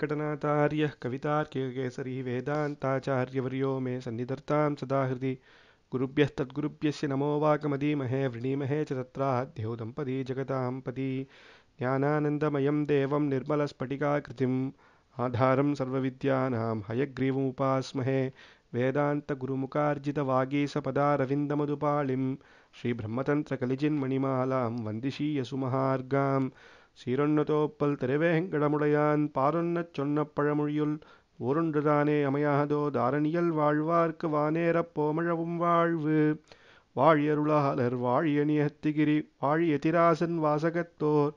वेङ्कटनाथार्यः केसरी वेदान्ताचार्यवर्यो मे सन्निधत्तां सदा हृदि गुरुभ्यः तद्गुरुभ्यस्य नमो वाकमदीमहे वृणीमहे च तत्राद्यो दम्पती जगतां पदी ज्ञानानन्दमयं देवं निर्मलस्फटिकाकृतिम् आधारं सर्वविद्यानां हयग्रीवमुपास्महे वेदान्तगुरुमुखार्जितवागीसपदारविन्दमधुपालिं श्रीब्रह्मतन्त्रकलिजिन्मणिमालां वन्दिशीयसुमहार्गाम् சீரொன்னதோப்பல் திருவேங்கடமுடையான் பாரொன்னச் சொன்ன பழமொழியுள் ஊருன்றுதானே அமையாதோ தாரணியல் வாழ்வார்க்கு வானேரப் போமழவும் வாழ்வு வாழியருளாளர் வாழியணியத்திகிரி வாழியதிராசன் வாசகத்தோர்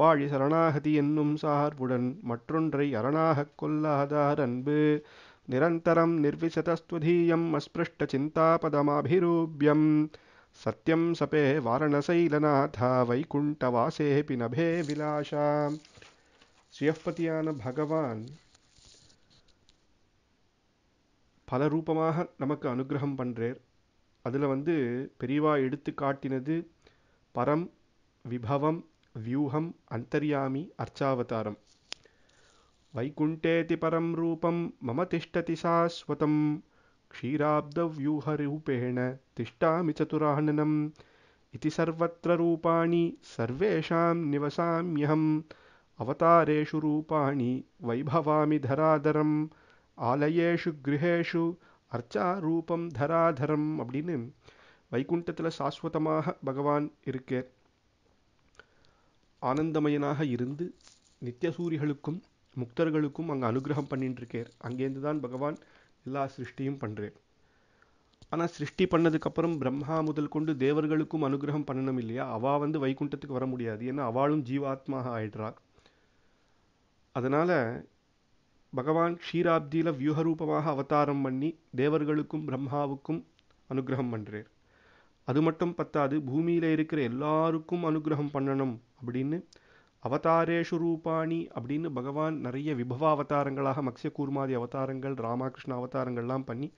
வாழி சரணாகதி என்னும் சார்புடன் மற்றொன்றை அரணாகக் கொல்லாதார் அன்பு நிரந்தரம் நிர்விசதஸ்துதீயம் அஸ்பிருஷ்ட சிந்தாபதமாபிரூபியம் சத்யம் சபே सपे வைகுண்ட வாசே नभे விலாஷா சுயப்பதியான பகவான் பல ரூபமாக நமக்கு அனுகிரகம் பண்ணுறார் அதில் வந்து பெரிவா எடுத்து காட்டினது பரம் விபவம் வியூகம் அந்தர்யாமி அர்ச்சாவதாரம் வைகுண்டேதி பரம் ரூபம் மம திஷ்டதி சாஸ்வதம் क्षीराब्धव्यूहरूपेण तिष्ठामि चतुराह्नम् इति सर्वत्र रूपाणि सर्वेषां निवसाम्यहम् अवतारेषु रूपाणि वैभवामि धराधरम् ஆலயேஷு கிரகேஷு அர்ச்சா ரூபம் தராதரம் அப்படின்னு வைகுண்டத்தில் சாஸ்வதமாக பகவான் இருக்க ஆனந்தமயனாக இருந்து நித்தியசூரிகளுக்கும் முக்தர்களுக்கும் அங்கே அனுகிரகம் பண்ணிட்டுருக்கேர் அங்கேருந்து தான் பகவான் எல்லா சிருஷ்டியும் பண்ணுறேன் ஆனால் சிருஷ்டி பண்ணதுக்கப்புறம் பிரம்மா முதல் கொண்டு தேவர்களுக்கும் அனுகிரகம் பண்ணணும் இல்லையா அவள் வந்து வைகுண்டத்துக்கு வர முடியாது ஏன்னா அவளும் ஜீவாத்மாக ஆயிடுறா அதனால் பகவான் க்ஷீராப்தியில் வியூகரூபமாக அவதாரம் பண்ணி தேவர்களுக்கும் பிரம்மாவுக்கும் அனுகிரகம் பண்ணுறார் அது மட்டும் பத்தாது பூமியில் இருக்கிற எல்லாருக்கும் அனுகிரகம் பண்ணணும் அப்படின்னு அவதாரேஷு ரூபாணி அப்படின்னு பகவான் நிறைய விபவ அவதாரங்களாக மக்சிய கூர்மாதி அவதாரங்கள் ராமகிருஷ்ண அவதாரங்கள்லாம் பண்ணி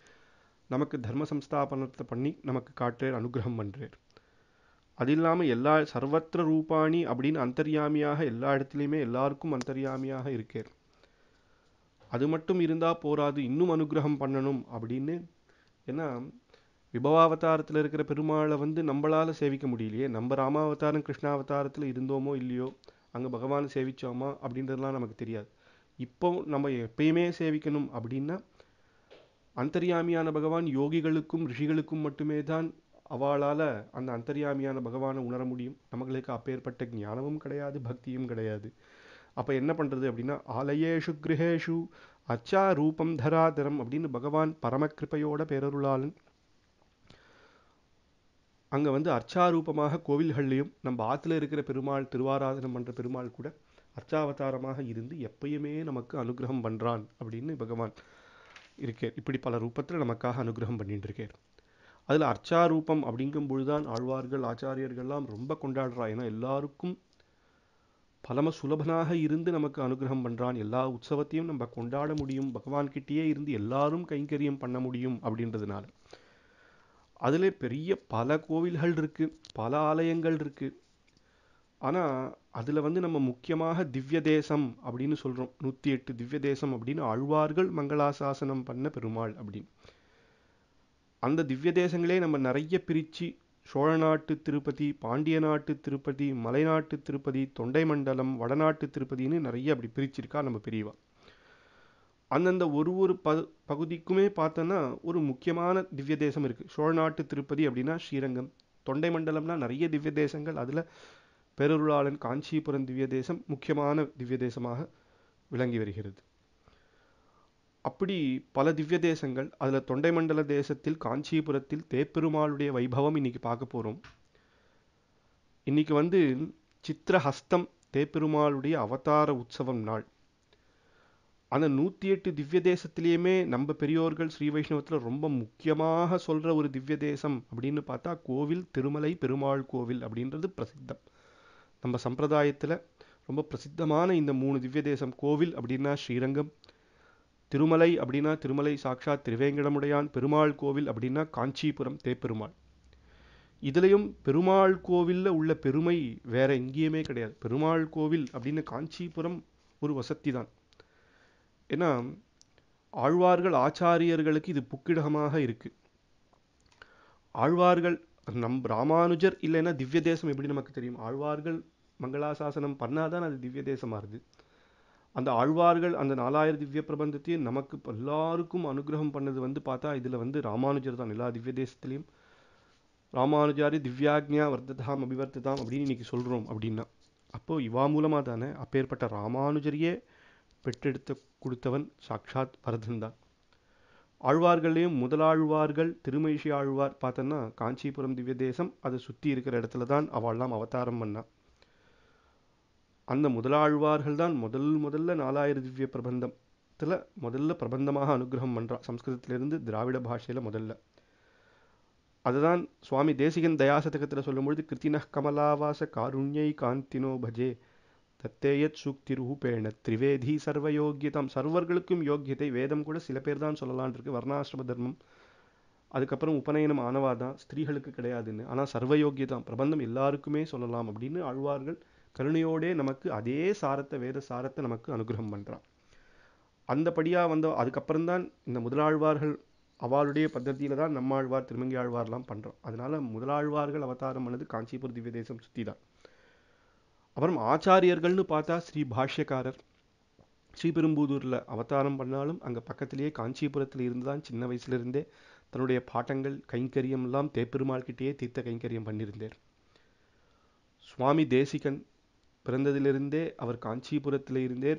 நமக்கு தர்ம சம்ஸ்தாபனத்தை பண்ணி நமக்கு காட்டுறார் அனுகிரகம் பண்ணுறார் அது இல்லாமல் எல்லா சர்வத்திர ரூபாணி அப்படின்னு அந்தர்யாமியாக எல்லா இடத்துலையுமே எல்லாருக்கும் அந்தர்யாமியாக இருக்கார் அது மட்டும் இருந்தால் போராது இன்னும் அனுகிரகம் பண்ணணும் அப்படின்னு ஏன்னா விபவாவதாரத்தில் இருக்கிற பெருமாளை வந்து நம்மளால் சேவிக்க முடியலையே நம்ம ராமாவதாரம் கிருஷ்ணாவதாரத்தில் இருந்தோமோ இல்லையோ அங்கே பகவானை சேவித்தோமா அப்படின்றதுலாம் நமக்கு தெரியாது இப்போ நம்ம எப்பயுமே சேவிக்கணும் அப்படின்னா அந்தர்யாமியான பகவான் யோகிகளுக்கும் ரிஷிகளுக்கும் மட்டுமே தான் அவளால் அந்த அந்தர்யாமியான பகவானை உணர முடியும் நம்மளுக்கு அப்பேற்பட்ட ஞானமும் கிடையாது பக்தியும் கிடையாது அப்போ என்ன பண்ணுறது அப்படின்னா ஆலயேஷு கிரகேஷு அச்சா ரூபம் தராதரம் அப்படின்னு பகவான் பரமகிருப்பையோட பேரருளாளன் அங்கே வந்து அர்ச்சாரூபமாக கோவில்கள்லையும் நம்ம ஆற்றுல இருக்கிற பெருமாள் திருவாராதனம் பண்ணுற பெருமாள் கூட அர்ச்சாவதாரமாக இருந்து எப்பயுமே நமக்கு அனுகிரகம் பண்ணுறான் அப்படின்னு பகவான் இருக்கார் இப்படி பல ரூபத்தில் நமக்காக அனுகிரகம் பண்ணிட்டு இருக்கார் அதில் அர்ச்சாரூபம் அப்படிங்கும் பொழுதுதான் ஆழ்வார்கள் ஆச்சாரியர்கள்லாம் ரொம்ப கொண்டாடுறா ஏன்னா எல்லாருக்கும் பலம சுலபனாக இருந்து நமக்கு அனுகிரகம் பண்ணுறான் எல்லா உற்சவத்தையும் நம்ம கொண்டாட முடியும் பகவான்கிட்டேயே இருந்து எல்லாரும் கைங்கரியம் பண்ண முடியும் அப்படின்றதுனால அதில் பெரிய பல கோவில்கள் இருக்குது பல ஆலயங்கள் இருக்குது ஆனால் அதில் வந்து நம்ம முக்கியமாக திவ்ய தேசம் அப்படின்னு சொல்கிறோம் நூற்றி எட்டு திவ்ய தேசம் அப்படின்னு அழ்வார்கள் மங்களாசாசனம் பண்ண பெருமாள் அப்படின்னு அந்த திவ்ய தேசங்களே நம்ம நிறைய பிரித்து சோழ நாட்டு திருப்பதி பாண்டிய நாட்டு திருப்பதி மலைநாட்டு திருப்பதி தொண்டை மண்டலம் வடநாட்டு திருப்பதின்னு நிறைய அப்படி பிரிச்சிருக்கா நம்ம பிரிவா அந்தந்த ஒரு ஒரு ப பகுதிக்குமே பார்த்தோன்னா ஒரு முக்கியமான திவ்ய தேசம் இருக்குது சோழ நாட்டு திருப்பதி அப்படின்னா ஸ்ரீரங்கம் தொண்டை மண்டலம்னா நிறைய திவ்ய தேசங்கள் அதில் பெருருளாளன் காஞ்சிபுரம் திவ்ய தேசம் முக்கியமான திவ்ய தேசமாக விளங்கி வருகிறது அப்படி பல திவ்ய தேசங்கள் அதில் தொண்டை மண்டல தேசத்தில் காஞ்சிபுரத்தில் தேப்பெருமாளுடைய வைபவம் இன்னைக்கு பார்க்க போகிறோம் இன்னைக்கு வந்து சித்திரஹஸ்தம் தேப்பெருமாளுடைய அவதார உற்சவம் நாள் ஆனால் நூற்றி எட்டு திவ்ய தேசத்துலேயுமே நம்ம பெரியோர்கள் ஸ்ரீ வைஷ்ணவத்தில் ரொம்ப முக்கியமாக சொல்கிற ஒரு திவ்ய தேசம் அப்படின்னு பார்த்தா கோவில் திருமலை பெருமாள் கோவில் அப்படின்றது பிரசித்தம் நம்ம சம்பிரதாயத்தில் ரொம்ப பிரசித்தமான இந்த மூணு திவ்ய தேசம் கோவில் அப்படின்னா ஸ்ரீரங்கம் திருமலை அப்படின்னா திருமலை சாக்ஷாத் திருவேங்கடமுடையான் பெருமாள் கோவில் அப்படின்னா காஞ்சிபுரம் தேப்பெருமாள் இதுலையும் பெருமாள் கோவிலில் உள்ள பெருமை வேற எங்கேயுமே கிடையாது பெருமாள் கோவில் அப்படின்னு காஞ்சிபுரம் ஒரு வசதி தான் ஏன்னா ஆழ்வார்கள் ஆச்சாரியர்களுக்கு இது புக்கிடமாக இருக்கு ஆழ்வார்கள் நம் ராமானுஜர் இல்லைன்னா திவ்ய தேசம் எப்படி நமக்கு தெரியும் ஆழ்வார்கள் மங்களாசாசனம் பண்ணாதான் அது திவ்ய தேசமாகுது அந்த ஆழ்வார்கள் அந்த நாலாயிரம் திவ்ய பிரபந்தத்தையும் நமக்கு எல்லாருக்கும் அனுகிரகம் பண்ணது வந்து பார்த்தா இதில் வந்து ராமானுஜர் தான் எல்லா திவ்ய தேசத்துலேயும் ராமானுஜாரி திவ்யாக்ஞா வர்த்ததாம் அபிவர்த்ததாம் அப்படின்னு இன்னைக்கு சொல்கிறோம் அப்படின்னா அப்போது இவா மூலமாக தானே அப்பேற்பட்ட ராமானுஜரியே பெற்றெடுத்து கொடுத்தவன் சாக்ஷாத் பரதன் தான் ஆழ்வார்களையும் முதலாழ்வார்கள் திருமயிஷி ஆழ்வார் பார்த்தோன்னா காஞ்சிபுரம் திவ்ய தேசம் அதை சுற்றி இருக்கிற இடத்துல தான் அவள்லாம் அவதாரம் பண்ணா அந்த முதலாழ்வார்கள் தான் முதல் முதல்ல நாலாயிரம் திவ்ய பிரபந்தத்தில் முதல்ல பிரபந்தமாக அனுகிரகம் பண்ணுறா சம்ஸ்கிருதத்திலிருந்து திராவிட பாஷையில் முதல்ல அதுதான் சுவாமி தேசிகன் தயாசதகத்தில் சொல்லும்பொழுது கிருத்தின கமலாவாச காருண்யை காந்தினோ பஜே தத்தேயத் சூக்திரூபேண திரிவேதி சர்வயோகியதம் சர்வர்களுக்கும் யோக்கியத்தை வேதம் கூட சில பேர் தான் சொல்லலான் இருக்கு வர்ணாசிரம தர்மம் அதுக்கப்புறம் உபநயனம் ஆனவாதான் ஸ்திரீகளுக்கு கிடையாதுன்னு ஆனால் சர்வயோக்கியதாம் பிரபந்தம் எல்லாருக்குமே சொல்லலாம் அப்படின்னு ஆழ்வார்கள் கருணையோடே நமக்கு அதே சாரத்தை வேத சாரத்தை நமக்கு அனுகிரகம் பண்ணுறான் அந்தபடியாக வந்த அதுக்கப்புறம்தான் இந்த முதலாழ்வார்கள் அவளுடைய பद्धதியில் தான் நம்மாழ்வார் திருமங்கி ஆழ்வார்லாம் பண்ணுறோம் அதனால் முதலாழ்வார்கள் அவதாரம் பண்ணது காஞ்சிபுர திவ்ய தேசம் சுற்றி தான் அப்புறம் ஆச்சாரியர்கள்னு பார்த்தா ஸ்ரீ பாஷ்யக்காரர் ஸ்ரீபெரும்புதூரில் அவதாரம் பண்ணாலும் அங்கே பக்கத்திலேயே காஞ்சிபுரத்தில் இருந்து தான் சின்ன வயசுலேருந்தே தன்னுடைய பாட்டங்கள் கைங்கரியம் எல்லாம் தேப்பெருமாள்கிட்டேயே தீர்த்த கைங்கரியம் பண்ணியிருந்தார் சுவாமி தேசிகன் பிறந்ததிலிருந்தே அவர் காஞ்சிபுரத்தில் இருந்தே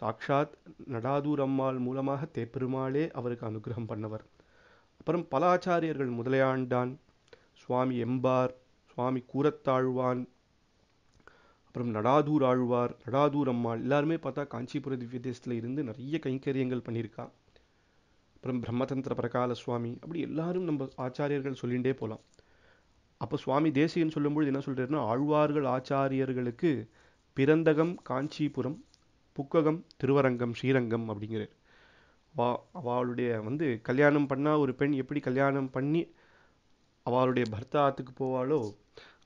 சாக்ஷாத் நடாதூர் அம்மாள் மூலமாக தேப்பெருமாளே அவருக்கு அனுகிரகம் பண்ணவர் அப்புறம் பல ஆச்சாரியர்கள் முதலையாண்டான் சுவாமி எம்பார் சுவாமி கூரத்தாழ்வான் அப்புறம் நடாதூர் ஆழ்வார் நடாதூர் அம்மாள் எல்லாருமே பார்த்தா காஞ்சிபுர திவ்ய தேசத்தில் இருந்து நிறைய கைங்கரியங்கள் பண்ணியிருக்கா அப்புறம் பிரம்மதந்திர பிரகால சுவாமி அப்படி எல்லாரும் நம்ம ஆச்சாரியர்கள் சொல்லிகிட்டே போகலாம் அப்போ சுவாமி தேசியன்னு சொல்லும்பொழுது என்ன சொல்கிறாருன்னா ஆழ்வார்கள் ஆச்சாரியர்களுக்கு பிறந்தகம் காஞ்சிபுரம் புக்ககம் திருவரங்கம் ஸ்ரீரங்கம் அப்படிங்கிறார் வா அவளுடைய வந்து கல்யாணம் பண்ணால் ஒரு பெண் எப்படி கல்யாணம் பண்ணி அவளுடைய பர்த்தாத்துக்கு போவாளோ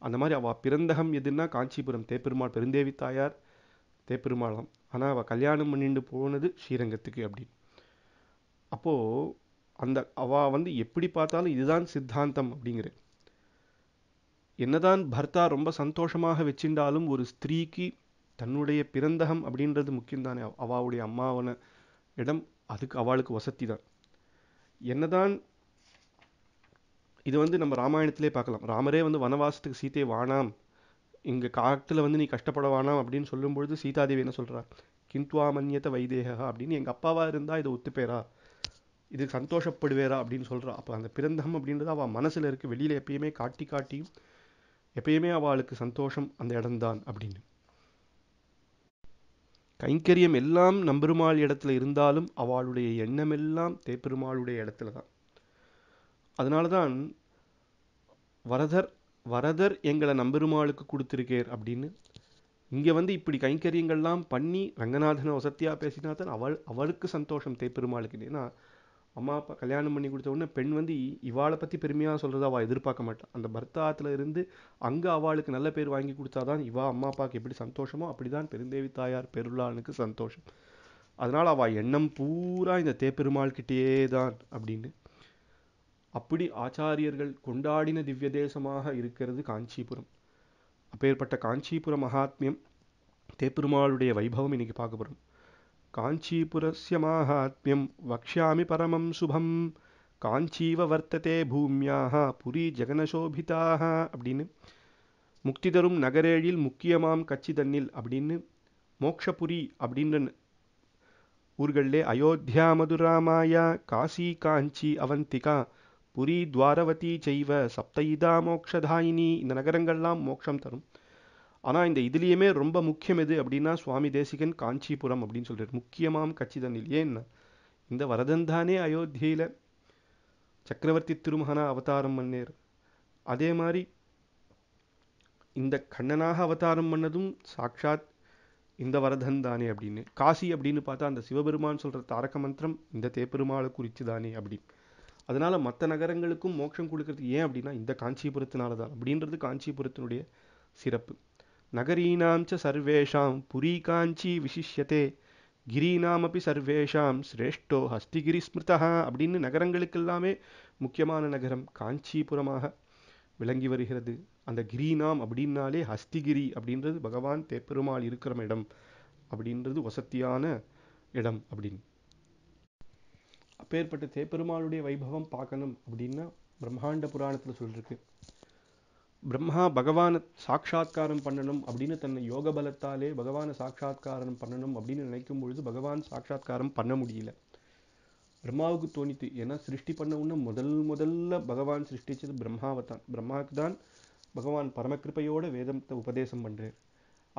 அந்த மாதிரி அவள் பிறந்தகம் எதுன்னா காஞ்சிபுரம் தேப்பெருமாள் பெருந்தேவி தாயார் தேப்பெருமாளம் ஆனால் அவள் கல்யாணம் பண்ணிட்டு போனது ஸ்ரீரங்கத்துக்கு அப்படின்னு அப்போது அந்த அவள் வந்து எப்படி பார்த்தாலும் இதுதான் சித்தாந்தம் அப்படிங்கிற என்னதான் பர்த்தா ரொம்ப சந்தோஷமாக வச்சிருந்தாலும் ஒரு ஸ்திரீக்கு தன்னுடைய பிறந்தகம் அப்படின்றது முக்கியம்தானே அவளுடைய அம்மாவன இடம் அதுக்கு அவளுக்கு வசதி தான் என்னதான் இது வந்து நம்ம ராமாயணத்திலே பார்க்கலாம் ராமரே வந்து வனவாசத்துக்கு சீத்தை வானாம் இங்கே காட்டில் வந்து நீ கஷ்டப்பட வேணாம் அப்படின்னு சொல்லும்பொழுது சீதாதேவி என்ன சொல்கிறா கிந்துவா வைதேகா அப்படின்னு எங்கள் அப்பாவாக இருந்தால் இதை ஒத்துப்பேரா இது சந்தோஷப்படுவேரா அப்படின்னு சொல்கிறா அப்போ அந்த பிறந்தம் அப்படின்றது அவள் மனசில் இருக்குது வெளியில் எப்பயுமே காட்டி காட்டியும் எப்பயுமே அவளுக்கு சந்தோஷம் அந்த இடம்தான் அப்படின்னு கைங்கரியம் எல்லாம் நம்பெருமாள் இடத்துல இருந்தாலும் அவளுடைய எண்ணமெல்லாம் தேப்பெருமாளுடைய இடத்துல தான் அதனால தான் வரதர் வரதர் எங்களை நம்பெருமாளுக்கு கொடுத்துருக்கேர் அப்படின்னு இங்கே வந்து இப்படி கைங்கரியங்கள்லாம் பண்ணி ரங்கநாதனை வசத்தியாக பேசினா தான் அவள் அவளுக்கு சந்தோஷம் தேப்பெருமாளுக்கு ஏன்னா அம்மா அப்பா கல்யாணம் பண்ணி கொடுத்த உடனே பெண் வந்து இவாளை பற்றி பெருமையாக சொல்கிறத அவள் எதிர்பார்க்க மாட்டான் அந்த பர்த்தாத்தில் இருந்து அங்கே அவளுக்கு நல்ல பேர் வாங்கி கொடுத்தாதான் இவா அம்மா அப்பாவுக்கு எப்படி சந்தோஷமோ அப்படி தான் பெருந்தேவி தாயார் பெருளானுக்கு சந்தோஷம் அதனால் அவள் எண்ணம் பூரா இந்த தேப்பெருமாள்கிட்டேயே தான் அப்படின்னு அப்படி ஆச்சாரியர்கள் கொண்டாடின திவ்ய தேசமாக இருக்கிறது காஞ்சிபுரம் அப்பேற்பட்ட காஞ்சிபுர மகாத்மியம் தேப்பெருமாளுடைய வைபவம் இன்னைக்கு பார்க்க போகிறோம் காஞ்சிபுரஸ்ய மகாத்மியம் வக்ஷாமி பரமம் சுபம் காஞ்சீவ வர்த்ததே பூமியாக புரி ஜெகனசோபிதாக அப்படின்னு முக்தி தரும் நகரேழில் முக்கியமாம் கச்சி தன்னில் அப்படின்னு மோக்ஷபுரி அப்படின்ற ஊர்களிலே அயோத்தியா மதுராமாயா காசி காஞ்சி அவந்திகா புரி துவாரவதி செய்வ சப்தயிதா மோக்ஷதாயினி இந்த நகரங்கள்லாம் மோட்சம் தரும் ஆனால் இந்த இதுலேயுமே ரொம்ப முக்கியம் எது அப்படின்னா சுவாமி தேசிகன் காஞ்சிபுரம் அப்படின்னு சொல்கிறார் முக்கியமாம் கச்சிதனில் என்ன இந்த வரதன் தானே அயோத்தியில் சக்கரவர்த்தி திருமகனா அவதாரம் பண்ணேர் அதே மாதிரி இந்த கண்ணனாக அவதாரம் பண்ணதும் சாட்சாத் இந்த வரதன் தானே அப்படின்னு காசி அப்படின்னு பார்த்தா அந்த சிவபெருமான் சொல்கிற தாரக மந்திரம் இந்த தேப்பெருமாளை குறித்து தானே அப்படின்னு அதனால் மற்ற நகரங்களுக்கும் மோட்சம் கொடுக்கறது ஏன் அப்படின்னா இந்த காஞ்சிபுரத்தினால தான் அப்படின்றது காஞ்சிபுரத்தினுடைய சிறப்பு நகரீனாம் சர்வேஷாம் புரி காஞ்சி விசிஷ்யத்தே கிரீனாமப்பி சர்வேஷாம் சிரேஷ்டோ ஹஸ்திகிரி ஸ்மிருதா அப்படின்னு நகரங்களுக்கெல்லாமே முக்கியமான நகரம் காஞ்சிபுரமாக விளங்கி வருகிறது அந்த கிரீனாம் அப்படின்னாலே ஹஸ்திகிரி அப்படின்றது பகவான் தேப்பெருமாள் இருக்கிற இடம் அப்படின்றது வசத்தியான இடம் அப்படின்னு அப்பேற்பட்ட தேப்பெருமாளுடைய வைபவம் பார்க்கணும் அப்படின்னா பிரம்மாண்ட புராணத்தில் சொல்லிருக்கு பிரம்மா பகவானை சாட்சா்காரம் பண்ணணும் அப்படின்னு தன்னை யோக பலத்தாலே பகவானை சாட்சா்காரம் பண்ணணும் அப்படின்னு நினைக்கும் பொழுது பகவான் சாட்சா்காரம் பண்ண முடியல பிரம்மாவுக்கு தோணித்து ஏன்னா சிருஷ்டி பண்ண உடனே முதல் முதல்ல பகவான் சிருஷ்டிச்சது பிரம்மாவை தான் பிரம்மாவுக்கு தான் பகவான் பரமகிருப்பையோட வேதத்தை உபதேசம் பண்ணுறார்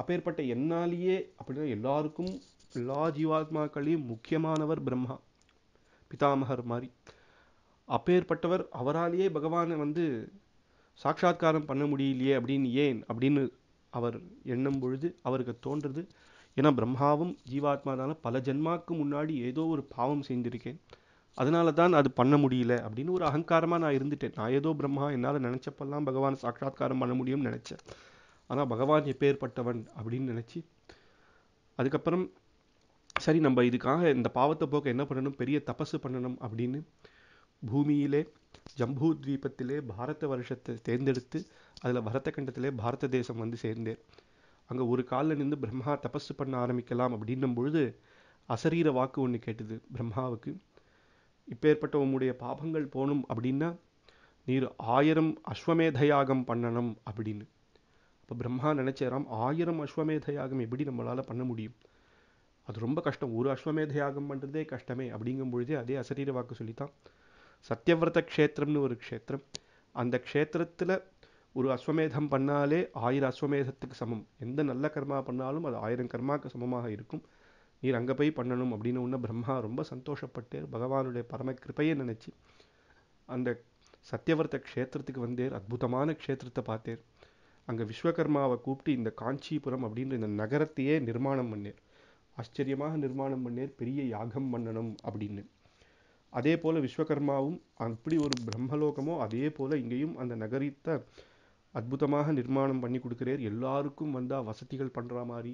அப்பேற்பட்ட என்னாலேயே அப்படின்னா எல்லாருக்கும் எல்லா ஜீவாத்மாக்களையும் முக்கியமானவர் பிரம்மா பிதாமகர் மாதிரி அப்பேற்பட்டவர் அவராலேயே பகவானை வந்து சாட்சா்காரம் பண்ண முடியலையே அப்படின்னு ஏன் அப்படின்னு அவர் எண்ணும் பொழுது அவருக்கு தோன்றுறது ஏன்னா பிரம்மாவும் ஜீவாத்மாதான பல ஜென்மாவுக்கு முன்னாடி ஏதோ ஒரு பாவம் செஞ்சுருக்கேன் அதனால தான் அது பண்ண முடியல அப்படின்னு ஒரு அகங்காரமாக நான் இருந்துட்டேன் நான் ஏதோ பிரம்மா என்னால் நினச்சப்பெல்லாம் பகவான் சாட்சா்காரம் பண்ண முடியும்னு நினச்சேன் ஆனால் பகவான் எப்பேற்பட்டவன் அப்படின்னு நினச்சி அதுக்கப்புறம் சரி நம்ம இதுக்காக இந்த பாவத்தை போக்க என்ன பண்ணணும் பெரிய தபசு பண்ணணும் அப்படின்னு பூமியிலே ஜம்பூ தீபத்திலே பாரத வருஷத்தை தேர்ந்தெடுத்து அதில் பரத கண்டத்திலே பாரத தேசம் வந்து சேர்ந்தேன் அங்கே ஒரு காலில் நின்று பிரம்மா தபஸு பண்ண ஆரம்பிக்கலாம் அப்படின்னும் பொழுது அசரீர வாக்கு ஒன்று கேட்டது பிரம்மாவுக்கு இப்பேற்பட்ட உம்முடைய பாபங்கள் போகணும் அப்படின்னா நீர் ஆயிரம் அஸ்வமேத யாகம் பண்ணணும் அப்படின்னு இப்போ பிரம்மா நினச்சாராம் ஆயிரம் அஸ்வமேத யாகம் எப்படி நம்மளால் பண்ண முடியும் அது ரொம்ப கஷ்டம் ஒரு அஸ்வமேத யாகம் பண்ணுறதே கஷ்டமே அப்படிங்கும் பொழுது அதே அசரீர வாக்கு சொல்லித்தான் சத்தியவிரத க்ஷேத்திரம்னு ஒரு க்ஷேத்திரம் அந்த க்ஷேத்திரத்தில் ஒரு அஸ்வமேதம் பண்ணாலே ஆயிரம் அஸ்வமேதத்துக்கு சமம் எந்த நல்ல கர்மா பண்ணாலும் அது ஆயிரம் கர்மாக்கு சமமாக இருக்கும் நீர் அங்கே போய் பண்ணணும் அப்படின்னு ஒன்று பிரம்மா ரொம்ப சந்தோஷப்பட்டு பகவானுடைய பரம கிருப்பையை நினச்சி அந்த சத்தியவர்த்த க்ஷேத்திரத்துக்கு வந்தேர் அற்புதமான க்ஷேத்திரத்தை பார்த்தேர் அங்கே விஸ்வகர்மாவை கூப்பிட்டு இந்த காஞ்சிபுரம் அப்படின்ற இந்த நகரத்தையே நிர்மாணம் பண்ணேர் ஆச்சரியமாக நிர்மாணம் பண்ணேர் பெரிய யாகம் பண்ணணும் அப்படின்னு அதே போல் விஸ்வகர்மாவும் அப்படி ஒரு பிரம்மலோகமோ அதே போல் இங்கேயும் அந்த நகரத்தை அற்புதமாக நிர்மாணம் பண்ணி கொடுக்குறார் எல்லாருக்கும் வந்தால் வசதிகள் பண்ணுற மாதிரி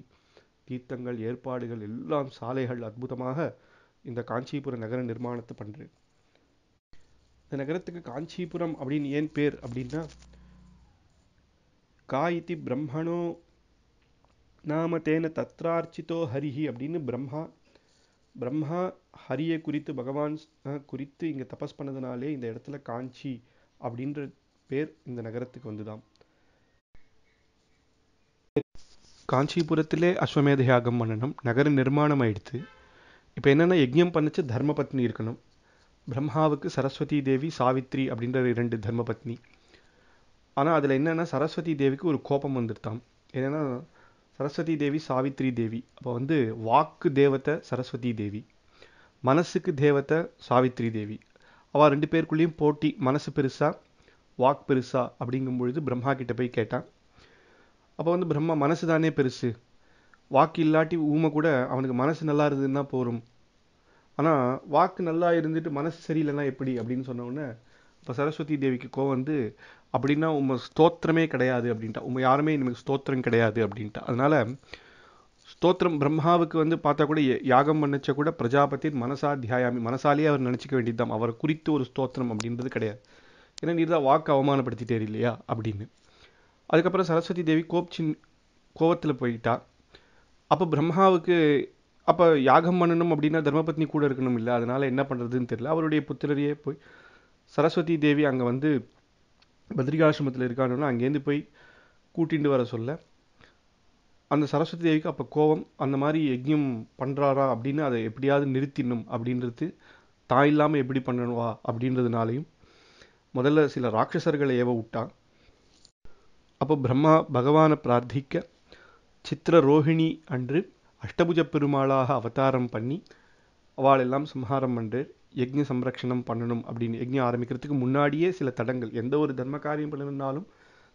தீர்த்தங்கள் ஏற்பாடுகள் எல்லாம் சாலைகள் அற்புதமாக இந்த காஞ்சிபுர நகர நிர்மாணத்தை பண்ணுறேன் இந்த நகரத்துக்கு காஞ்சிபுரம் அப்படின்னு ஏன் பேர் அப்படின்னா கா இத்தி பிரம்மணோ நாம தேன தத்ரார்ச்சித்தோ ஹரிஹி அப்படின்னு பிரம்மா பிரம்மா ஹரியை குறித்து பகவான் குறித்து இங்கே தபஸ் பண்ணதுனாலே இந்த இடத்துல காஞ்சி அப்படின்ற பேர் இந்த நகரத்துக்கு வந்துதான் காஞ்சிபுரத்திலே அஸ்வமேத யாகம் பண்ணணும் நகர நிர்மாணம் ஆயிடுத்து இப்போ என்னென்னா யஜ்யம் பண்ணிச்சு தர்மபத்னி இருக்கணும் பிரம்மாவுக்கு சரஸ்வதி தேவி சாவித்ரி அப்படின்ற இரண்டு தர்மபத்னி ஆனால் அதில் என்னென்னா சரஸ்வதி தேவிக்கு ஒரு கோபம் வந்துருத்தான் என்னென்னா சரஸ்வதி தேவி சாவித்ரி தேவி அப்போ வந்து வாக்கு தேவத்தை சரஸ்வதி தேவி மனசுக்கு தேவத்தை சாவித்ரி தேவி அவள் ரெண்டு பேருக்குள்ளேயும் போட்டி மனசு பெருசா வாக் பெருசா அப்படிங்கும்பொழுது பிரம்மா கிட்ட போய் கேட்டான் அப்போ வந்து பிரம்மா மனசு தானே பெருசு வாக்கு இல்லாட்டி ஊமை கூட அவனுக்கு மனசு நல்லா இருந்ததுன்னா போகும் ஆனால் வாக்கு நல்லா இருந்துட்டு மனசு சரியில்லைன்னா எப்படி அப்படின்னு சொன்ன உடனே இப்போ சரஸ்வதி தேவிக்கு கோவம் வந்து அப்படின்னா உங்கள் ஸ்தோத்திரமே கிடையாது அப்படின்ட்டா உங்கள் யாருமே இனிமேல் ஸ்தோத்திரம் கிடையாது அப்படின்ட்டு அதனால் ஸ்தோத்திரம் பிரம்மாவுக்கு வந்து பார்த்தா கூட யாகம் பண்ணிச்ச கூட பிரஜாபத்தின் மனசா தியாயாமி மனசாலேயே அவர் நினச்சிக்க வேண்டியதுதான் அவரை குறித்து ஒரு ஸ்தோத்திரம் அப்படின்றது கிடையாது ஏன்னா நீர் தான் வாக்கு அவமானப்படுத்திட்டேரு இல்லையா அப்படின்னு அதுக்கப்புறம் சரஸ்வதி தேவி கோப்சின் கோவத்தில் போயிட்டா அப்போ பிரம்மாவுக்கு அப்போ யாகம் பண்ணணும் அப்படின்னா தர்மபத்னி கூட இருக்கணும் இல்லை அதனால் என்ன பண்ணுறதுன்னு தெரியல அவருடைய புத்திரரையே போய் சரஸ்வதி தேவி அங்கே வந்து பத்ரிகாசிரமத்தில் இருக்கானோன்னு அங்கேருந்து போய் கூட்டிகிட்டு வர சொல்ல அந்த சரஸ்வதி தேவிக்கு அப்போ கோபம் அந்த மாதிரி யஜ்யம் பண்ணுறாரா அப்படின்னு அதை எப்படியாவது நிறுத்தினும் அப்படின்றது தான் இல்லாமல் எப்படி பண்ணணுவா அப்படின்றதுனாலையும் முதல்ல சில ராட்சசர்களை ஏவ விட்டா அப்போ பிரம்மா பகவானை பிரார்த்திக்க சித்திர ரோஹிணி அன்று அஷ்டபுஜ பெருமாளாக அவதாரம் பண்ணி அவளெல்லாம் சம்ஹாரம் பண்ணுறார் யக்ஞ சம்ரக்ஷணம் பண்ணணும் அப்படின்னு யஜ்ஞம் ஆரம்பிக்கிறதுக்கு முன்னாடியே சில தடங்கள் எந்த ஒரு தர்ம காரியம் பண்ணணும்னாலும்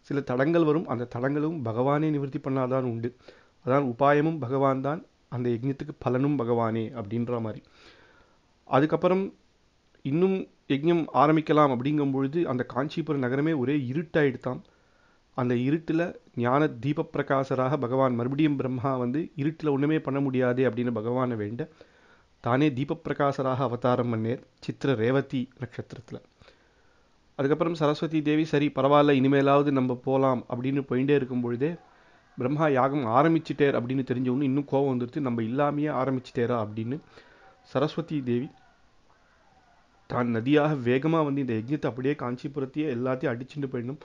சில தடங்கள் வரும் அந்த தடங்களும் பகவானே நிவர்த்தி பண்ணாதான் உண்டு அதான் உபாயமும் பகவான் தான் அந்த யஜ்யத்துக்கு பலனும் பகவானே அப்படின்ற மாதிரி அதுக்கப்புறம் இன்னும் யஜ்யம் ஆரம்பிக்கலாம் அப்படிங்கும் பொழுது அந்த காஞ்சிபுரம் நகரமே ஒரே இருட்டாயிடுத்தாம் அந்த இருட்டில் ஞான தீபப்பிரகாசராக பகவான் மறுபடியும் பிரம்மா வந்து இருட்டில் ஒன்றுமே பண்ண முடியாது அப்படின்னு பகவானை வேண்ட தானே தீபப்பிரகாசராக அவதாரம் பண்ணேர் சித்திர ரேவதி நட்சத்திரத்தில் அதுக்கப்புறம் சரஸ்வதி தேவி சரி பரவாயில்ல இனிமேலாவது நம்ம போகலாம் அப்படின்னு போயிட்டே இருக்கும் பொழுதே பிரம்மா யாகம் ஆரம்பிச்சிட்டேர் அப்படின்னு தெரிஞ்சவொன்னு இன்னும் கோவம் வந்துருச்சு நம்ம இல்லாமையே ஆரம்பிச்சிட்டேரா அப்படின்னு சரஸ்வதி தேவி தான் நதியாக வேகமாக வந்து இந்த யஜ்யத்தை அப்படியே காஞ்சிபுரத்தையே எல்லாத்தையும் அடிச்சுட்டு போயிடணும்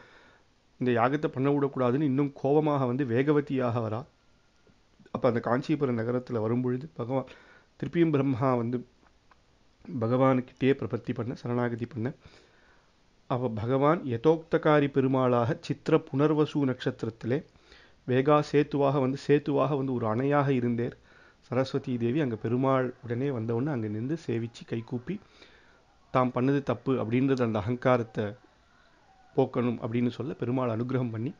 இந்த யாகத்தை பண்ண விடக்கூடாதுன்னு இன்னும் கோபமாக வந்து வேகவதியாக வரா அப்போ அந்த காஞ்சிபுரம் நகரத்தில் வரும்பொழுது பகவான் திருப்பியும் பிரம்மா வந்து பகவானுக்கிட்டே பிரபத்தி பண்ண சரணாகதி பண்ண அவ பகவான் யதோக்தகாரி பெருமாளாக சித்திர புனர்வசு நட்சத்திரத்திலே வேகா சேத்துவாக வந்து சேத்துவாக வந்து ஒரு அணையாக இருந்தேர் சரஸ்வதி தேவி அங்கே பெருமாள் உடனே வந்தவுடனே அங்கே நின்று சேவிச்சு கைகூப்பி தாம் பண்ணது தப்பு அப்படின்றது அந்த அகங்காரத்தை போக்கணும் அப்படின்னு சொல்ல பெருமாள் அனுகிரகம் பண்ணி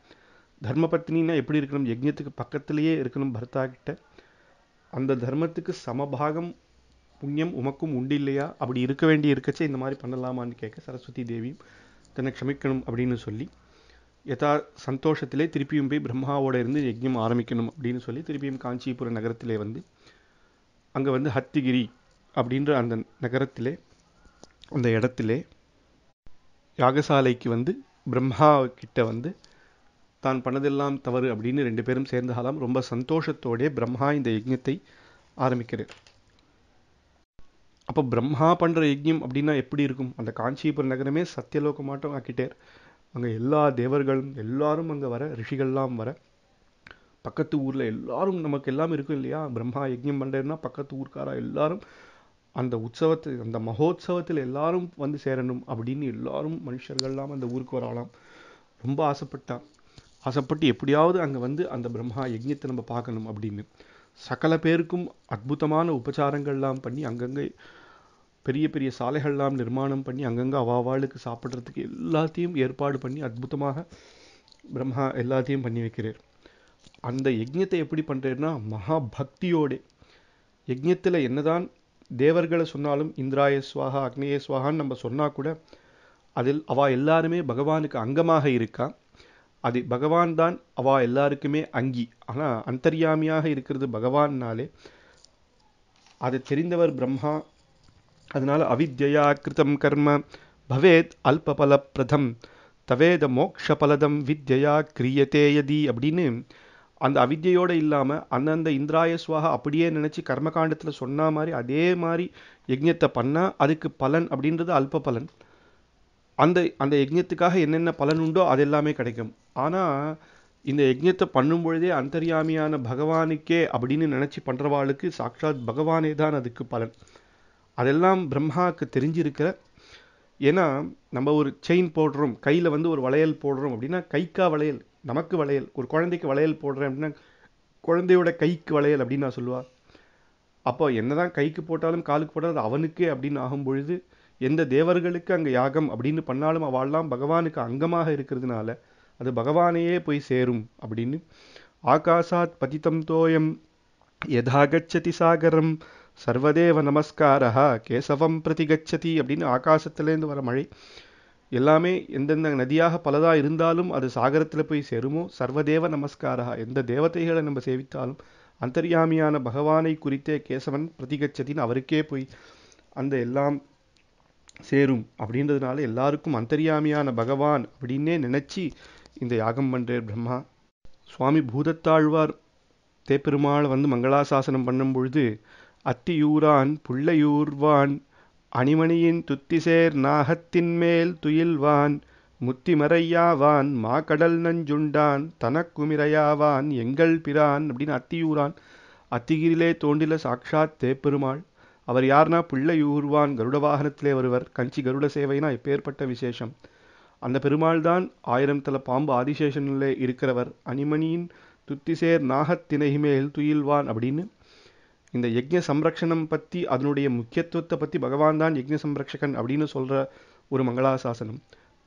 தர்மபத்னின்னா எப்படி இருக்கணும் யஜ்யத்துக்கு பக்கத்திலேயே இருக்கணும் பர்த்தாக்கிட்ட அந்த தர்மத்துக்கு சமபாகம் புண்ணியம் உமக்கும் உண்டு இல்லையா அப்படி இருக்க வேண்டி இருக்கச்சே இந்த மாதிரி பண்ணலாமான்னு கேட்க சரஸ்வதி தேவியும் தன்னை க்ஷமிக்கணும் அப்படின்னு சொல்லி யதா சந்தோஷத்திலே திருப்பியும் போய் பிரம்மாவோட இருந்து யஜ்யம் ஆரம்பிக்கணும் அப்படின்னு சொல்லி திருப்பியும் காஞ்சிபுர நகரத்திலே வந்து அங்கே வந்து ஹத்திகிரி அப்படின்ற அந்த நகரத்திலே அந்த இடத்திலே யாகசாலைக்கு வந்து பிரம்மா கிட்ட வந்து தான் பண்ணதெல்லாம் தவறு அப்படின்னு ரெண்டு பேரும் சேர்ந்தாலாம் ரொம்ப சந்தோஷத்தோடே பிரம்மா இந்த யஜ்யத்தை ஆரம்பிக்கிறார் அப்போ பிரம்மா பண்ணுற யஜ்யம் அப்படின்னா எப்படி இருக்கும் அந்த காஞ்சிபுரம் நகரமே சத்தியலோக மாட்டம் ஆக்கிட்டேர் அங்கே எல்லா தேவர்களும் எல்லாரும் அங்கே வர ரிஷிகள்லாம் வர பக்கத்து ஊரில் எல்லாரும் நமக்கு எல்லாம் இருக்கும் இல்லையா பிரம்மா யஜ்யம் பண்ணுறேன்னா பக்கத்து ஊர்க்காரா எல்லாரும் அந்த உற்சவத்தை அந்த மகோத்சவத்தில் எல்லாரும் வந்து சேரணும் அப்படின்னு எல்லாரும் மனுஷர்கள்லாம் அந்த ஊருக்கு வரலாம் ரொம்ப ஆசைப்பட்டான் ஆசைப்பட்டு எப்படியாவது அங்கே வந்து அந்த பிரம்மா யஜ்யத்தை நம்ம பார்க்கணும் அப்படின்னு சகல பேருக்கும் அற்புதமான உபச்சாரங்கள்லாம் பண்ணி அங்கங்கே பெரிய பெரிய சாலைகள்லாம் நிர்மாணம் பண்ணி அங்கங்கே அவாவாளுக்கு சாப்பிட்றதுக்கு எல்லாத்தையும் ஏற்பாடு பண்ணி அற்புதமாக பிரம்மா எல்லாத்தையும் பண்ணி வைக்கிறார் அந்த யஜ்யத்தை எப்படி பண்ணுறேன்னா மகா பக்தியோடு யஜ்யத்தில் என்னதான் தேவர்களை சொன்னாலும் இந்திராய சுவாகா அக்னேய சுவாகான்னு நம்ம சொன்னால் கூட அதில் அவள் எல்லாருமே பகவானுக்கு அங்கமாக இருக்கா அது பகவான் தான் அவா எல்லாருக்குமே அங்கி ஆனால் அந்தர்யாமியாக இருக்கிறது பகவான்னாலே அதை தெரிந்தவர் பிரம்மா அதனால் அவித்யா கிருதம் கர்ம பவேத் அல்பபல பிரதம் தவேத மோக்ஷ பலதம் வித்யா கிரியத்தேயதி அப்படின்னு அந்த அவித்தியோடு இல்லாமல் அந்தந்த இந்திராய சுவாக அப்படியே நினச்சி கர்மகாண்டத்தில் சொன்ன மாதிரி அதே மாதிரி யஜ்யத்தை பண்ணால் அதுக்கு பலன் அப்படின்றது அல்ப பலன் அந்த அந்த யஜ்யத்துக்காக என்னென்ன பலன் உண்டோ அது எல்லாமே கிடைக்கும் ஆனால் இந்த யஜ்யத்தை பண்ணும் பொழுதே அந்தர்யாமியான பகவானுக்கே அப்படின்னு நினச்சி பண்ணுறவாளுக்கு சாட்சாத் பகவானே தான் அதுக்கு பலன் அதெல்லாம் பிரம்மாவுக்கு தெரிஞ்சிருக்கிற ஏன்னா நம்ம ஒரு செயின் போடுறோம் கையில் வந்து ஒரு வளையல் போடுறோம் அப்படின்னா கைக்கா வளையல் நமக்கு வளையல் ஒரு குழந்தைக்கு வளையல் போடுறேன் அப்படின்னா குழந்தையோட கைக்கு வளையல் அப்படின்னு நான் சொல்லுவா அப்போ தான் கைக்கு போட்டாலும் காலுக்கு போட்டாலும் அது அவனுக்கே அப்படின்னு ஆகும் பொழுது எந்த தேவர்களுக்கு அங்கே யாகம் அப்படின்னு பண்ணாலும் அவள்லாம் பகவானுக்கு அங்கமாக இருக்கிறதுனால அது பகவானையே போய் சேரும் அப்படின்னு ஆகாசாத் பதித்தம் தோயம் எதாகச்சதி சாகரம் சர்வதேவ நமஸ்காரா கேசவம் பிரதி கச்சதி அப்படின்னு ஆகாசத்துலேருந்து வர மழை எல்லாமே எந்தெந்த நதியாக பலதா இருந்தாலும் அது சாகரத்தில் போய் சேருமோ சர்வதேவ நமஸ்காரா எந்த தேவதைகளை நம்ம சேவித்தாலும் அந்தர்யாமியான பகவானை குறித்தே கேசவன் பிரதிகச்சதின்னு அவருக்கே போய் அந்த எல்லாம் சேரும் அப்படின்றதுனால எல்லாருக்கும் அந்தர்யாமியான பகவான் அப்படின்னே நினச்சி இந்த யாகம் பண்ணுறேர் பிரம்மா சுவாமி பூதத்தாழ்வார் தேப்பெருமாள் வந்து மங்களாசாசனம் பண்ணும் பொழுது அத்தியூரான் புள்ளையூர்வான் அணிமணியின் துத்திசேர் நாகத்தின் மேல் துயில்வான் முத்திமறையாவான் மா கடல் நஞ்சுண்டான் தனக்குமிரையாவான் எங்கள் பிரான் அப்படின்னு அத்தியூரான் அத்திகிரிலே தோண்டில சாட்சாத் தேப்பெருமாள் அவர் யார்னா புள்ளையூர்வான் கருட வாகனத்திலே வருவர் கஞ்சி கருட சேவைனா இப்பேற்பட்ட விசேஷம் அந்த பெருமாள் தான் ஆயிரம் தல பாம்பு ஆதிசேஷனில் இருக்கிறவர் அணிமணியின் துத்திசேர் நாகத்தினகிமேல் துயில்வான் அப்படின்னு இந்த யஜ்ய சம்ரக்ஷணம் பற்றி அதனுடைய முக்கியத்துவத்தை பற்றி பகவான் தான் யஜ்ய சம்ரக்ஷகன் அப்படின்னு சொல்கிற ஒரு மங்களாசாசனம்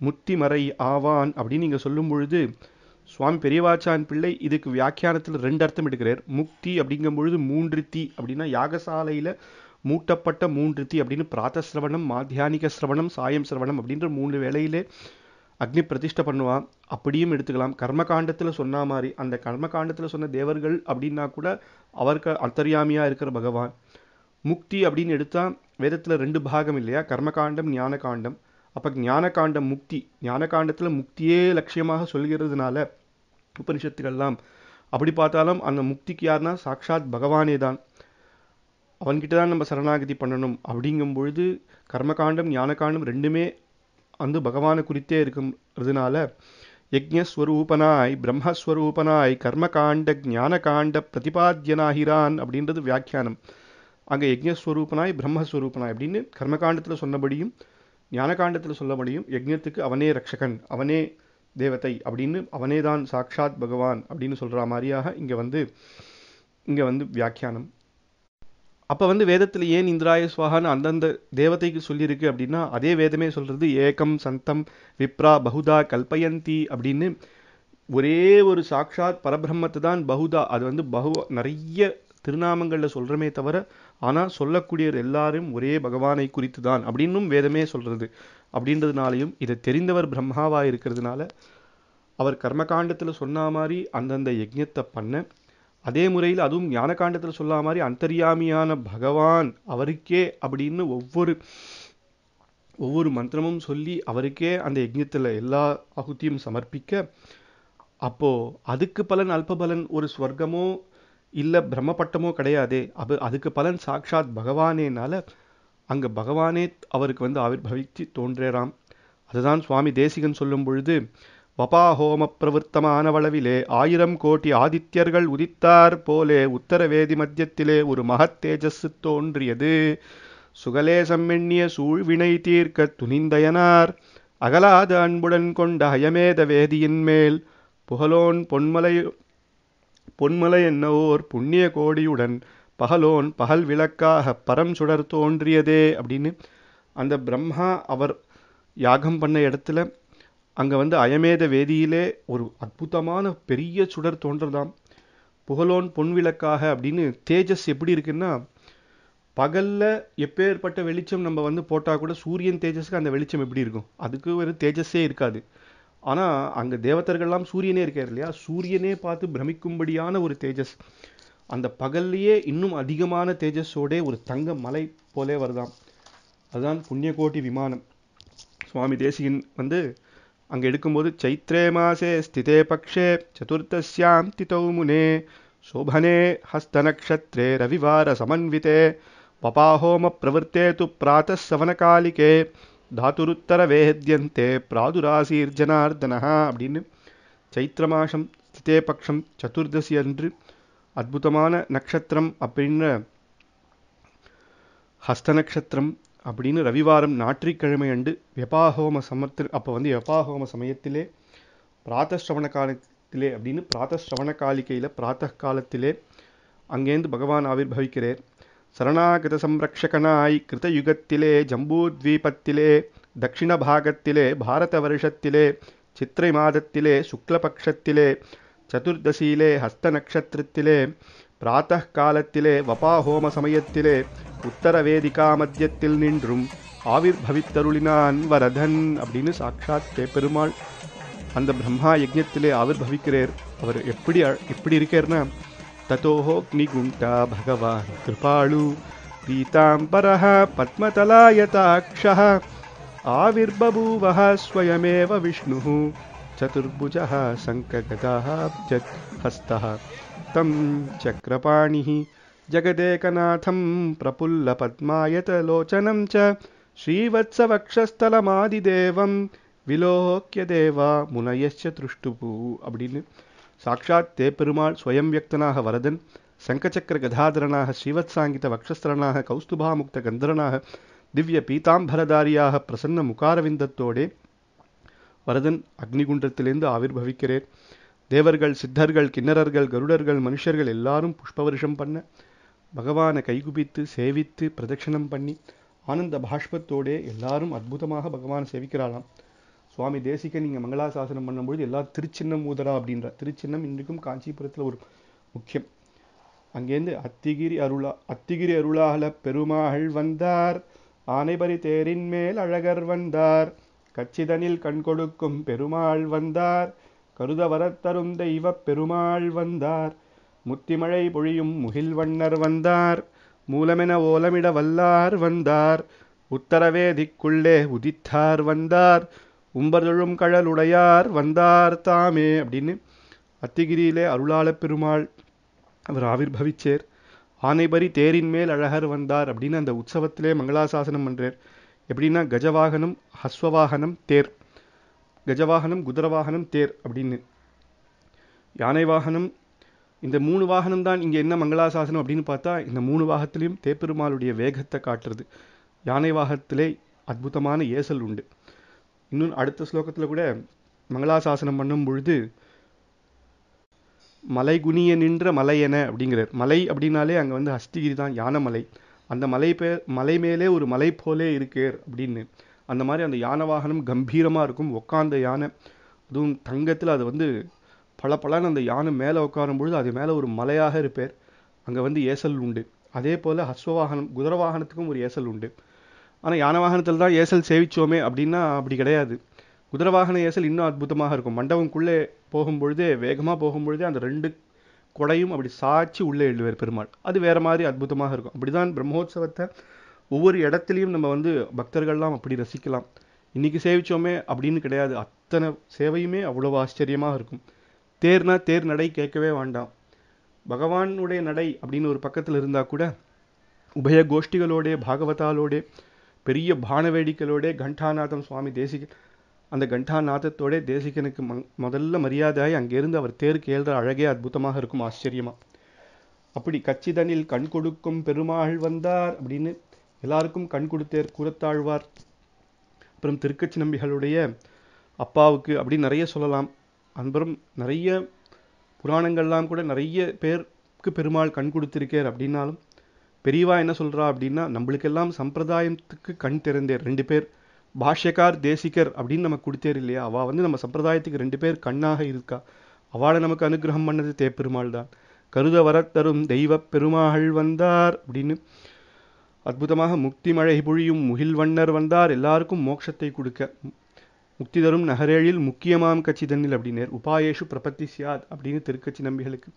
முத்தி மறை ஆவான் அப்படின்னு நீங்கள் சொல்லும் பொழுது சுவாமி பெரியவாச்சான் பிள்ளை இதுக்கு வியாக்கியானத்தில் ரெண்டு அர்த்தம் எடுக்கிறார் முக்தி அப்படிங்கும் பொழுது மூன்று தி அப்படின்னா யாகசாலையில் மூட்டப்பட்ட மூன்று தி அப்படின்னு பிராத்த சிரவணம் மாத்தியானிக சிரவணம் சாயம் சிரவணம் அப்படின்ற மூணு வேளையிலே அக்னி பிரதிஷ்டை பண்ணுவான் அப்படியும் எடுத்துக்கலாம் கர்மகாண்டத்தில் சொன்ன மாதிரி அந்த கர்மகாண்டத்தில் சொன்ன தேவர்கள் அப்படின்னா கூட அவருக்கு அந்தர்யாமியாக இருக்கிற பகவான் முக்தி அப்படின்னு எடுத்தால் வேதத்தில் ரெண்டு பாகம் இல்லையா கர்மகாண்டம் ஞான காண்டம் அப்போ ஞான காண்டம் முக்தி ஞான காண்டத்தில் முக்தியே லட்சியமாக சொல்கிறதுனால உபனிஷத்துக்கள்லாம் அப்படி பார்த்தாலும் அந்த முக்திக்கு யாருன்னா சாட்சாத் பகவானே தான் அவன்கிட்ட தான் நம்ம சரணாகதி பண்ணணும் அப்படிங்கும் பொழுது கர்மகாண்டம் ஞான காண்டம் ரெண்டுமே வந்து பகவானை குறித்தே இருக்கிறதுனால யஜ்ஞஸ்வரூபனாய் பிரம்மஸ்வரூபனாய் கர்மகாண்ட ஞானகாண்ட பிரதிபாத்தியனாகிறான் அப்படின்றது வியாக்கியானம் அங்கே யஜ்ஞஸ்வரூபனாய் பிரம்மஸ்வரூபனாய் அப்படின்னு கர்மகாண்டத்தில் சொன்னபடியும் ஞானகாண்டத்தில் சொல்லபடியும் யஜ்ஞத்துக்கு அவனே ரக்ஷகன் அவனே தேவத்தை அப்படின்னு அவனே தான் சாக்ஷாத் பகவான் அப்படின்னு சொல்கிற மாதிரியாக இங்கே வந்து இங்கே வந்து வியாக்கியானம் அப்போ வந்து வேதத்தில் ஏன் இந்திராய சுவாகான்னு அந்தந்த தேவதைக்கு சொல்லியிருக்கு அப்படின்னா அதே வேதமே சொல்கிறது ஏகம் சந்தம் விப்ரா பகுதா கல்பயந்தி அப்படின்னு ஒரே ஒரு சாட்சாத் பரபிரம்மத்தை தான் பகுதா அது வந்து பகு நிறைய திருநாமங்களில் சொல்கிறமே தவிர ஆனால் சொல்லக்கூடியவர் எல்லாரும் ஒரே பகவானை குறித்து தான் அப்படின்னும் வேதமே சொல்கிறது அப்படின்றதுனாலையும் இதை தெரிந்தவர் பிரம்மாவாக இருக்கிறதுனால அவர் கர்மகாண்டத்தில் சொன்ன மாதிரி அந்தந்த யஜ்யத்தை பண்ண அதே முறையில் அதுவும் ஞான காண்டத்தில் சொல்லா மாதிரி அந்தரியாமியான பகவான் அவருக்கே அப்படின்னு ஒவ்வொரு ஒவ்வொரு மந்திரமும் சொல்லி அவருக்கே அந்த யஜ்யத்தில் எல்லா அகுத்தியும் சமர்ப்பிக்க அப்போது அதுக்கு பலன் அல்பபலன் ஒரு ஸ்வர்க்கமோ இல்லை பிரம்மப்பட்டமோ கிடையாதே அது அதுக்கு பலன் சாட்சாத் பகவானேனால அங்கே பகவானே அவருக்கு வந்து ஆவிர்பவித்து தோன்றேறாம் அதுதான் சுவாமி தேசிகன் சொல்லும் பொழுது பபாஹோம பிரவர்த்தமான வளவிலே ஆயிரம் கோடி ஆதித்யர்கள் உதித்தார் போலே உத்தரவேதி மத்தியத்திலே ஒரு மகத்தேஜஸ் தோன்றியது சுகலேசம் எண்ணிய சூழ்வினை தீர்க்க துணிந்தயனார் அகலாத அன்புடன் கொண்ட ஹயமேத வேதியின் மேல் புகலோன் பொன்மலை பொன்மலை என்னவோர் புண்ணிய கோடியுடன் பகலோன் பகல் விளக்காக பரம் சுடர் தோன்றியதே அப்படின்னு அந்த பிரம்மா அவர் யாகம் பண்ண இடத்துல அங்கே வந்து அயமேத வேதியிலே ஒரு அற்புதமான பெரிய சுடர் தோன்றதாம் புகழோன் பொன்விளக்காக அப்படின்னு தேஜஸ் எப்படி இருக்குன்னா பகலில் எப்பேற்பட்ட வெளிச்சம் நம்ம வந்து போட்டால் கூட சூரியன் தேஜஸ்க்கு அந்த வெளிச்சம் எப்படி இருக்கும் அதுக்கு ஒரு தேஜஸ்ஸே இருக்காது ஆனால் அங்கே தேவதர்கள்லாம் சூரியனே இருக்கார் இல்லையா சூரியனே பார்த்து பிரமிக்கும்படியான ஒரு தேஜஸ் அந்த பகல்லையே இன்னும் அதிகமான தேஜஸோடே ஒரு தங்க மலை போலே வருதாம் அதுதான் புண்ணியகோட்டி விமானம் சுவாமி தேசிகன் வந்து அங்கே எடுக்கும்போது சைத்ரே மாசே ஸ்திதே பக்ஷே சதுர்த்தசியாம் திதௌ முனே சோபனே ஹஸ்தநக்ஷத்ரே ரவிவார சமன்விதே வபாஹோம பிரவர்த்தே து பிராத்தசவனகாலிகே தாத்துருத்தர வேத்யந்தே பிராதுராசீர்ஜனார்தனா அப்படின்னு சைத்திரமாசம் ஸ்திதே பக்ஷம் சதுர்தசி அன்று அற்புதமான நட்சத்திரம் அப்படின்ற ஹஸ்த அப்படின்னு ரவிவாரம் ஞாயிற்றுக்கிழமை அண்டு வெபாஹோம சமத்தில் அப்போ வந்து வெபாஹோம சமயத்திலே பிராத்தஸ்ரவண காலத்திலே அப்படின்னு பிராத்தஸ்ரவண காலிக்கையில் பிராத்த காலத்திலே அங்கேருந்து பகவான் பவிக்கிறேர் சரணாகத சம்ரக்ஷகனாய் கிருதயுகத்திலே ஜம்பூத்வீபத்திலே தட்சிண பாகத்திலே பாரத வருஷத்திலே சித்திரை மாதத்திலே சுக்லபக்ஷத்திலே சதுர்தசியிலே ஹஸ்த நட்சத்திரத்திலே பிராத்த காலத்திலே வபாஹோம சமயத்திலே உத்தரவேதிகாமத்தியத்தில் நின்றும் ஆவிர் பவித்தருளினான் வரதன் அப்படின்னு சாட்சாத் பேப்பெருமாள் அந்த பிரம்மா யஜ்யத்திலே ஆவிர் பவிக்கிறார் அவர் எப்படி எப்படி இருக்கார்னா ததோஹோ அக்னிகுண்டா பகவான் கிருபாளு பீதாம்பரः पद्मतलायताक्षः आविर्बभूवः स्वयमेव विष्णुः चतुर्भुजः शङ्खगदाब्जत् हस्तः तं चक्रपाणिः जगदेकनाथं प्रफुल्लपद्मायतलोचनं च ஸ்ரீவத்சவக்ஷஸ்தலமாதிதேவம் விலோக்கிய தேவா முனையச்ச திருஷ்டுபு அப்படின்னு சாட்சாத் தேப்பெருமாள் ஸ்வயம் வியக்தனாக வரதன் சங்கச்சக்கர கதாதரனாக ஸ்ரீவத்சாங்கித வக்ஷஸ்தரனாக கௌஸ்துபாமுக்த கந்தரனாக திவ்ய பீதாம்பரதாரியாக பிரசன்ன முகாரவிந்தத்தோடே வரதன் அக்னிகுண்டத்திலிருந்து ஆவிர்வவிக்கிறேன் தேவர்கள் சித்தர்கள் கிண்ணறர்கள் கருடர்கள் மனுஷர்கள் எல்லாரும் புஷ்பவருஷம் பண்ண பகவானை கைகுபித்து சேவித்து பிரதட்சிணம் பண்ணி ஆனந்த பாஷ்பத்தோடே எல்லாரும் அற்புதமாக பகவானை சேவிக்கிறாளாம் சுவாமி தேசிக்க நீங்கள் மங்களாசாசனம் பண்ணும்பொழுது எல்லா திருச்சின்னம் ஊதரா அப்படின்ற திருச்சின்னம் இன்றைக்கும் காஞ்சிபுரத்தில் ஒரு முக்கியம் அங்கேருந்து அத்திகிரி அருளா அத்திகிரி அருளாகல பெருமாள் வந்தார் ஆனைபரி தேரின் மேல் அழகர் வந்தார் கச்சிதனில் கண் கொடுக்கும் பெருமாள் வந்தார் கருத வரத்தரும் தெய்வ பெருமாள் வந்தார் முத்திமழை பொழியும் முகில்வண்ணர் வந்தார் மூலமென ஓலமிட வல்லார் வந்தார் உத்தரவே திக்குள்ளே உதித்தார் வந்தார் உம்பர்தொழும் கழலுடையார் வந்தார் தாமே அப்படின்னு அத்திகிரியிலே அருளாள பெருமாள் அவர் ஆவிர்பவிச்சேர் ஆனைபரி தேரின் மேல் அழகர் வந்தார் அப்படின்னு அந்த உற்சவத்திலே மங்களாசாசனம் பண்ணுறார் எப்படின்னா கஜவாகனம் ஹஸ்வவாகனம் தேர் கஜவாகனம் குதிரவாகனம் தேர் அப்படின்னு யானை வாகனம் இந்த மூணு வாகனம் தான் இங்கே என்ன மங்களாசாசனம் அப்படின்னு பார்த்தா இந்த மூணு வாகத்திலையும் தேப்பெருமாளுடைய வேகத்தை காட்டுறது யானை வாகத்திலே அற்புதமான ஏசல் உண்டு இன்னும் அடுத்த ஸ்லோகத்தில் கூட மங்களாசாசனம் பண்ணும் பொழுது மலை குனிய நின்ற என அப்படிங்கிறார் மலை அப்படின்னாலே அங்கே வந்து ஹஸ்திகிரி தான் மலை அந்த மலை பே மலை மேலே ஒரு மலை போலே இருக்கேர் அப்படின்னு அந்த மாதிரி அந்த யானை வாகனம் கம்பீரமாக இருக்கும் உக்காந்த யானை அதுவும் தங்கத்தில் அதை வந்து பல பலன்னு அந்த யானை மேலே உட்காரும் பொழுது அது மேலே ஒரு மலையாக இருப்பார் அங்கே வந்து ஏசல் உண்டு அதே போல் ஹஸ்வவாகனம் குதிரை வாகனத்துக்கும் ஒரு ஏசல் உண்டு ஆனால் யானை வாகனத்தில் தான் ஏசல் சேவிச்சோமே அப்படின்னா அப்படி கிடையாது குதிரை வாகன ஏசல் இன்னும் அற்புதமாக இருக்கும் மண்டபம்குள்ளே போகும்பொழுதே வேகமாக போகும்பொழுதே அந்த ரெண்டு கொடையும் அப்படி சாய்ச்சி உள்ளே எழுவார் பெருமாள் அது வேறு மாதிரி அற்புதமாக இருக்கும் அப்படிதான் பிரம்மோற்சவத்தை ஒவ்வொரு இடத்துலையும் நம்ம வந்து பக்தர்கள்லாம் அப்படி ரசிக்கலாம் இன்றைக்கி சேவிச்சோமே அப்படின்னு கிடையாது அத்தனை சேவையுமே அவ்வளோ ஆச்சரியமாக இருக்கும் தேர்னா தேர் நடை கேட்கவே வேண்டாம் பகவானுடைய நடை அப்படின்னு ஒரு பக்கத்தில் இருந்தால் கூட உபய கோஷ்டிகளோடே பாகவதாலோடே பெரிய பானவேடிகளோடே கண்டாநாதம் சுவாமி தேசிக அந்த கண்டாநாதத்தோட தேசிகனுக்கு முதல்ல மரியாதையாக அங்கேருந்து அவர் தேருக்கு ஏழ்ற அழகே அற்புதமாக இருக்கும் ஆச்சரியமாக அப்படி கச்சிதனில் கண் கொடுக்கும் பெருமாள் வந்தார் அப்படின்னு எல்லாருக்கும் கண் கொடுத்தேர் கூறத்தாழ்வார் அப்புறம் திருக்கச்சி நம்பிகளுடைய அப்பாவுக்கு அப்படின்னு நிறைய சொல்லலாம் அன்பரும் நிறைய புராணங்கள்லாம் கூட நிறைய பேருக்கு பெருமாள் கண் கொடுத்துருக்கார் அப்படின்னாலும் பெரியவா என்ன சொல்கிறா அப்படின்னா நம்மளுக்கெல்லாம் சம்பிரதாயத்துக்கு கண் திறந்தேர் ரெண்டு பேர் பாஷ்யக்கார் தேசிகர் அப்படின்னு நமக்கு கொடுத்தேர் இல்லையா அவள் வந்து நம்ம சம்பிரதாயத்துக்கு ரெண்டு பேர் கண்ணாக இருக்கா அவளை நமக்கு அனுகிரகம் பண்ணது பெருமாள் தான் கருத வரத்தரும் தெய்வ பெருமாள் வந்தார் அப்படின்னு அற்புதமாக முக்தி மழை பொழியும் முகில் வண்ணர் வந்தார் எல்லாருக்கும் மோட்சத்தை கொடுக்க முக்தி தரும் நகரேழில் முக்கியமாம் கட்சி தன்னில் அப்படின்னர் உபாயேஷு பிரபத்தி சியாத் அப்படின்னு திருக்கட்சி நம்பிகளுக்கு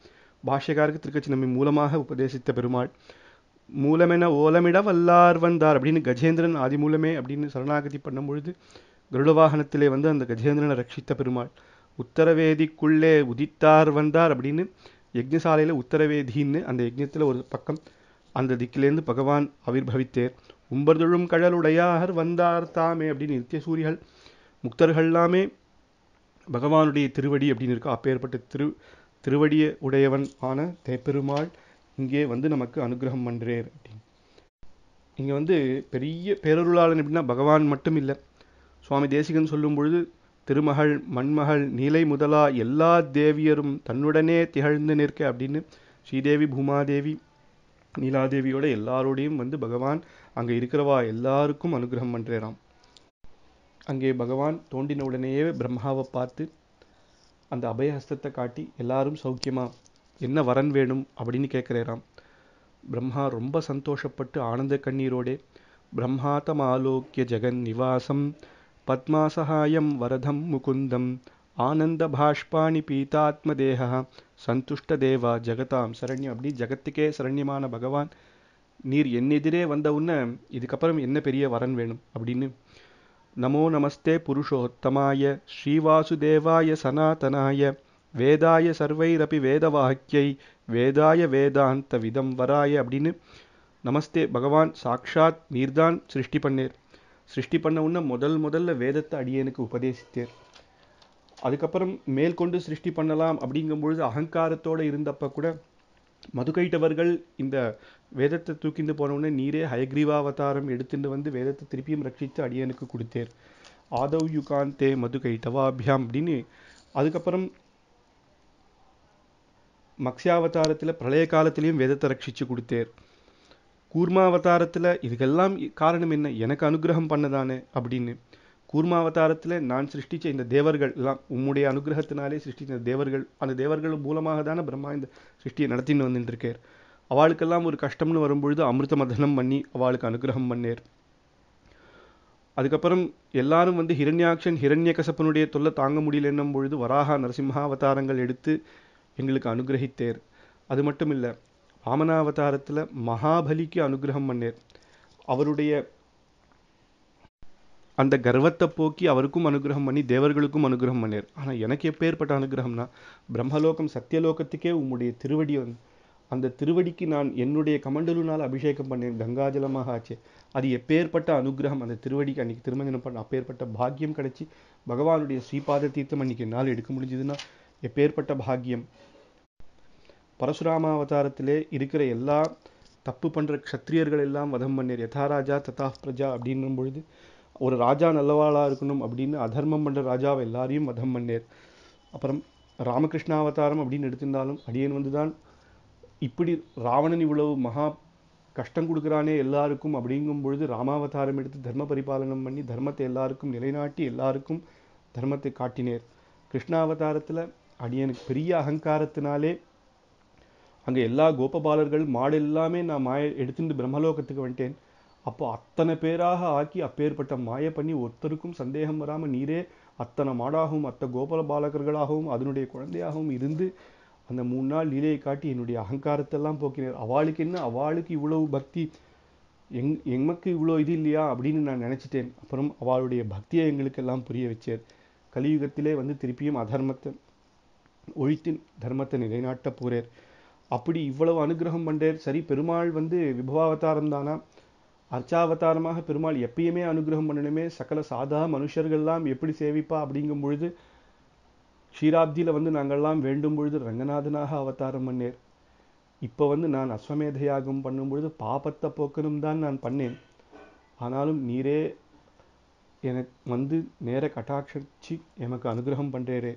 பாஷ்யக்காருக்கு திருக்கட்சி நம்பி மூலமாக உபதேசித்த பெருமாள் மூலமென ஓலமிட வல்லார் வந்தார் அப்படின்னு கஜேந்திரன் ஆதி மூலமே அப்படின்னு சரணாகதி பண்ணும் பொழுது கருட வாகனத்திலே வந்து அந்த கஜேந்திரனை ரட்சித்த பெருமாள் உத்தரவேதிக்குள்ளே உதித்தார் வந்தார் அப்படின்னு யஜ்னசாலையில் உத்தரவேதின்னு அந்த யஜ்னத்தில் ஒரு பக்கம் அந்த திக்கிலேருந்து பகவான் அவிர்பவித்தேர் உம்பர்தொழும் கழலுடையாக வந்தார் தாமே அப்படின்னு நித்திய சூரியர்கள் முக்தர்கள் எல்லாமே பகவானுடைய திருவடி அப்படின்னு இருக்கா அப்பேற்பட்ட திரு திருவடிய உடையவன் ஆன தேப்பெருமாள் இங்கே வந்து நமக்கு அனுகிரகம் பண்ணுறேர் அப்படின்னு இங்கே வந்து பெரிய பேரொருளாளன் எப்படின்னா பகவான் மட்டும் இல்லை சுவாமி தேசிகன் சொல்லும் பொழுது திருமகள் மண்மகள் நீலை முதலா எல்லா தேவியரும் தன்னுடனே திகழ்ந்து நிற்க அப்படின்னு ஸ்ரீதேவி பூமாதேவி நீலாதேவியோட எல்லாரோடையும் வந்து பகவான் அங்கே இருக்கிறவா எல்லாருக்கும் அனுகிரகம் பண்ணுறேராம் அங்கே பகவான் தோண்டினவுடனேயே பிரம்மாவை பார்த்து அந்த அபயஹஸ்தத்தை காட்டி எல்லாரும் சௌக்கியமா என்ன வரன் வேணும் அப்படின்னு கேட்குறேராம் பிரம்மா ரொம்ப சந்தோஷப்பட்டு ஆனந்த கண்ணீரோடே ஆலோக்கிய ஜெகன் நிவாசம் பத்மாசகாயம் வரதம் முகுந்தம் ஆனந்த பாஷ்பாணி பீதாத்ம தேக சந்துஷ்ட தேவா ஜெகதாம் சரண்யம் அப்படி ஜகத்துக்கே சரண்யமான பகவான் நீர் என்னெதிரே வந்த உன்ன இதுக்கப்புறம் என்ன பெரிய வரன் வேணும் அப்படின்னு நமோ நமஸ்தே புருஷோத்தமாய ஸ்ரீவாசுதேவாய சனாதனாய வேதாய சர்வைரபி வேதவாக்கியை வேதாய வேதாந்த விதம் வராய அப்படின்னு நமஸ்தே பகவான் சாக்ஷாத் நீர்தான் சிருஷ்டி பண்ணேர் சிருஷ்டி பண்ண உன்ன முதல் முதல்ல வேதத்தை அடியனுக்கு உபதேசித்தேர் அதுக்கப்புறம் மேல் கொண்டு சிருஷ்டி பண்ணலாம் அப்படிங்கும்பொழுது அகங்காரத்தோடு இருந்தப்ப கூட மதுகைட்டவர்கள் இந்த வேதத்தை தூக்கிந்து போனவுடனே நீரே ஹயக்ரீவாவதாரம் எடுத்துட்டு வந்து வேதத்தை திருப்பியும் ரட்சித்து அடியனுக்கு கொடுத்தேர் ஆதவ் யுகாந்தே மதுகைட்டவாபியாம் அப்படின்னு அதுக்கப்புறம் மக்ஷியாவதாரத்தில் பிரளய காலத்திலையும் வேதத்தை ரட்சித்து கொடுத்தேர் கூர்மாவதாரத்தில் இதுக்கெல்லாம் காரணம் என்ன எனக்கு அனுகிரகம் பண்ணதானே அப்படின்னு கூர்மாவதாரத்தில் நான் சிருஷ்டித்த இந்த தேவர்கள் எல்லாம் உம்முடைய அனுகிரகத்தினாலே சிருஷ்டித்த தேவர்கள் அந்த தேவர்கள் மூலமாக தானே பிரம்மா இந்த சிருஷ்டியை நடத்தின்னு வந்துட்டுருக்கார் அவளுக்கெல்லாம் ஒரு கஷ்டம்னு வரும்பொழுது அமிர்த மதனம் பண்ணி அவளுக்கு அனுகிரகம் பண்ணேர் அதுக்கப்புறம் எல்லாரும் வந்து ஹிரண்யாட்சன் ஹிரண்ய கசப்பனுடைய தொல்லை தாங்க என்னும் பொழுது வராக நரசிம்மாவதாரங்கள் எடுத்து எங்களுக்கு அனுகிரகித்தேர் அது மட்டும் இல்லை வாமனாவதாரத்தில் மகாபலிக்கு அனுகிரகம் பண்ணேர் அவருடைய அந்த கர்வத்தை போக்கி அவருக்கும் அனுகிரகம் பண்ணி தேவர்களுக்கும் அனுகிரகம் பண்ணார் ஆனால் எனக்கு எப்பேற்பட்ட அனுகிரகம்னா பிரம்மலோகம் சத்தியலோகத்துக்கே உம்முடைய திருவடி அந்த திருவடிக்கு நான் என்னுடைய கமண்டலுனால் அபிஷேகம் பண்ணேன் கங்காஜலமாக ஆச்சு அது எப்பேற்பட்ட அனுகிரகம் அந்த திருவடிக்கு அன்னைக்கு திருமஞ்சனம் பண்ண அப்பேற்பட்ட பாக்கியம் கிடச்சி பகவானுடைய ஸ்ரீபாத தீர்த்தம் அன்னைக்கு நாள் எடுக்க முடிஞ்சதுன்னா எப்பேற்பட்ட பாக்கியம் பரசுராம அவதாரத்திலே இருக்கிற எல்லா தப்பு பண்ணுற க்ஷத்திரியர்கள் எல்லாம் வதம் பண்ணேர் யதாராஜா ததா பிரஜா அப்படின்னும் பொழுது ஒரு ராஜா நல்லவாளாக இருக்கணும் அப்படின்னு அதர்மம் பண்ணுற ராஜாவை எல்லாரையும் மதம் பண்ணேர் அப்புறம் ராமகிருஷ்ண அவதாரம் அப்படின்னு எடுத்திருந்தாலும் அடியன் வந்து தான் இப்படி ராவணன் இவ்வளவு மகா கஷ்டம் கொடுக்குறானே எல்லாருக்கும் அப்படிங்கும் பொழுது ராமாவதாரம் எடுத்து தர்ம பரிபாலனம் பண்ணி தர்மத்தை எல்லாருக்கும் நிலைநாட்டி எல்லாருக்கும் தர்மத்தை காட்டினேர் கிருஷ்ணாவதாரத்தில் அடியனுக்கு பெரிய அகங்காரத்தினாலே அங்கே எல்லா கோபபாலர்கள் மாடு எல்லாமே நான் மாய எடுத்துட்டு பிரம்மலோகத்துக்கு வந்துட்டேன் அப்போ அத்தனை பேராக ஆக்கி அப்பேற்பட்ட மாய பண்ணி ஒருத்தருக்கும் சந்தேகம் வராமல் நீரே அத்தனை மாடாகவும் அத்த கோபால பாலகர்களாகவும் அதனுடைய குழந்தையாகவும் இருந்து அந்த மூணு நாள் லீலையை காட்டி என்னுடைய அகங்காரத்தெல்லாம் போக்கினர் அவளுக்கு என்ன அவளுக்கு இவ்வளவு பக்தி எங் எமக்கு இவ்வளோ இது இல்லையா அப்படின்னு நான் நினச்சிட்டேன் அப்புறம் அவளுடைய பக்தியை எங்களுக்கெல்லாம் புரிய வச்சார் கலியுகத்திலே வந்து திருப்பியும் அதர்மத்தை ஒழித்து தர்மத்தை நிலைநாட்ட போகிறேர் அப்படி இவ்வளவு அனுகிரகம் பண்ணுறேர் சரி பெருமாள் வந்து விபவாவதாரம் தானா அர்ச்சாவதாரமாக பெருமாள் எப்பயுமே அனுகிரகம் பண்ணணுமே சகல சாதா மனுஷர்கள்லாம் எப்படி சேவிப்பா அப்படிங்கும் பொழுது ஷீராப்தியில் வந்து நாங்கள்லாம் வேண்டும் பொழுது ரங்கநாதனாக அவதாரம் பண்ணேர் இப்போ வந்து நான் அஸ்வமேத யாகம் பண்ணும் பொழுது பாபத்தை போக்கணும் தான் நான் பண்ணேன் ஆனாலும் நீரே எனக்கு வந்து நேர கட்டாட்சி எனக்கு அனுகிரகம் பண்ணுறேரே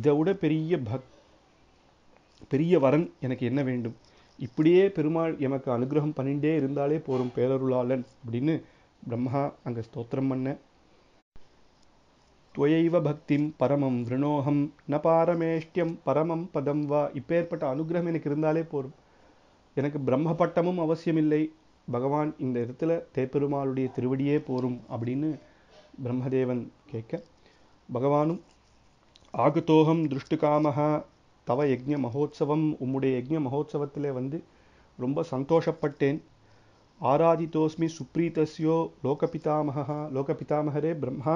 இதை விட பெரிய பக் பெரிய வரன் எனக்கு என்ன வேண்டும் இப்படியே பெருமாள் எமக்கு அனுகிரகம் பண்ணிகிட்டே இருந்தாலே போகும் பேரருளாளன் அப்படின்னு பிரம்மா அங்கே ஸ்தோத்திரம் பண்ண துவயவ பக்திம் பரமம் விரணோகம் ந பாரமேஷ்டியம் பரமம் பதம் வா இப்பேற்பட்ட அனுகிரகம் எனக்கு இருந்தாலே போகும் எனக்கு பிரம்ம பட்டமும் அவசியமில்லை பகவான் இந்த இடத்துல தேப்பெருமாளுடைய திருவடியே போரும் அப்படின்னு பிரம்மதேவன் கேட்க பகவானும் ஆகுதோகம் திருஷ்டுகாமகா தவ யஜ்ய மகோத்சவம் உம்முடைய யஜ்ய மகோத்சவத்திலே வந்து ரொம்ப சந்தோஷப்பட்டேன் ஆராதித்தோஸ்மி சுப்ரீதஸ்யோ லோகபிதாமகா லோகபிதாமகரே பிரம்மா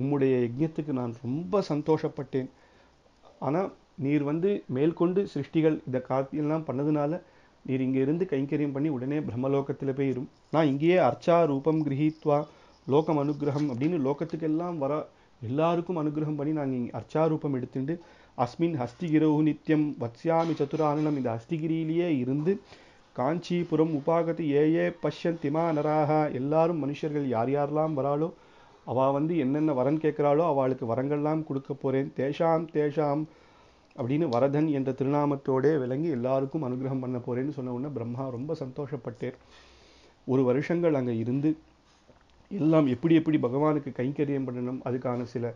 உம்முடைய யஜ்யத்துக்கு நான் ரொம்ப சந்தோஷப்பட்டேன் ஆனால் நீர் வந்து மேல்கொண்டு சிருஷ்டிகள் இந்த காரியெல்லாம் பண்ணதுனால நீர் இங்கே இருந்து கைங்கரியம் பண்ணி உடனே பிரம்மலோகத்தில் போயிடும் நான் இங்கேயே அர்ச்சா ரூபம் கிரகித்வா லோகம் அனுகிரகம் அப்படின்னு லோகத்துக்கெல்லாம் வர எல்லாருக்கும் அனுகிரகம் பண்ணி நாங்கள் இங்கே அர்ச்சா ரூபம் எடுத்துட்டு அஸ்மின் ஹஸ்திகிரவு நித்தியம் வத்ஸ்யாமி சதுரானனம் இந்த ஹஸ்திகிரியிலேயே இருந்து காஞ்சிபுரம் உபாகத்து ஏ ஏ பஷ்யன் திமா நராகா எல்லாரும் மனுஷர்கள் யார் யாரெல்லாம் வராளோ அவள் வந்து என்னென்ன வரன் கேட்குறாளோ அவளுக்கு வரங்கள்லாம் கொடுக்க போகிறேன் தேஷாம் தேஷாம் அப்படின்னு வரதன் என்ற திருநாமத்தோடே விளங்கி எல்லாருக்கும் அனுகிரகம் பண்ண போகிறேன்னு சொன்ன உடனே பிரம்மா ரொம்ப சந்தோஷப்பட்டேர் ஒரு வருஷங்கள் அங்கே இருந்து எல்லாம் எப்படி எப்படி பகவானுக்கு கைங்கரியம் பண்ணணும் அதுக்கான சில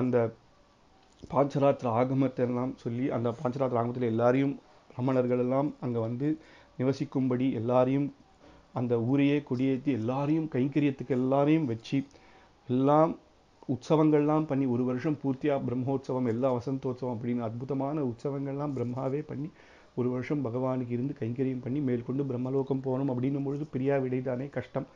அந்த பாஞ்சராத்திர ஆகமத்தை எல்லாம் சொல்லி அந்த பாஞ்சராத்திர ஆகமத்தில் எல்லாரையும் பிராமணர்கள் எல்லாம் அங்கே வந்து நிவசிக்கும்படி எல்லாரையும் அந்த ஊரையே கொடியேற்றி எல்லாரையும் கைங்கரியத்துக்கு எல்லாரையும் வச்சு எல்லாம் உற்சவங்கள்லாம் பண்ணி ஒரு வருஷம் பூர்த்தியாக பிரம்மோற்சவம் எல்லா வசந்தோற்சவம் அப்படின்னு அற்புதமான உற்சவங்கள்லாம் பிரம்மாவே பண்ணி ஒரு வருஷம் பகவானுக்கு இருந்து கைங்கரியம் பண்ணி மேற்கொண்டு பிரம்மலோகம் போகணும் அப்படின்னும் பொழுது பிரியா விடைதானே கஷ்டம்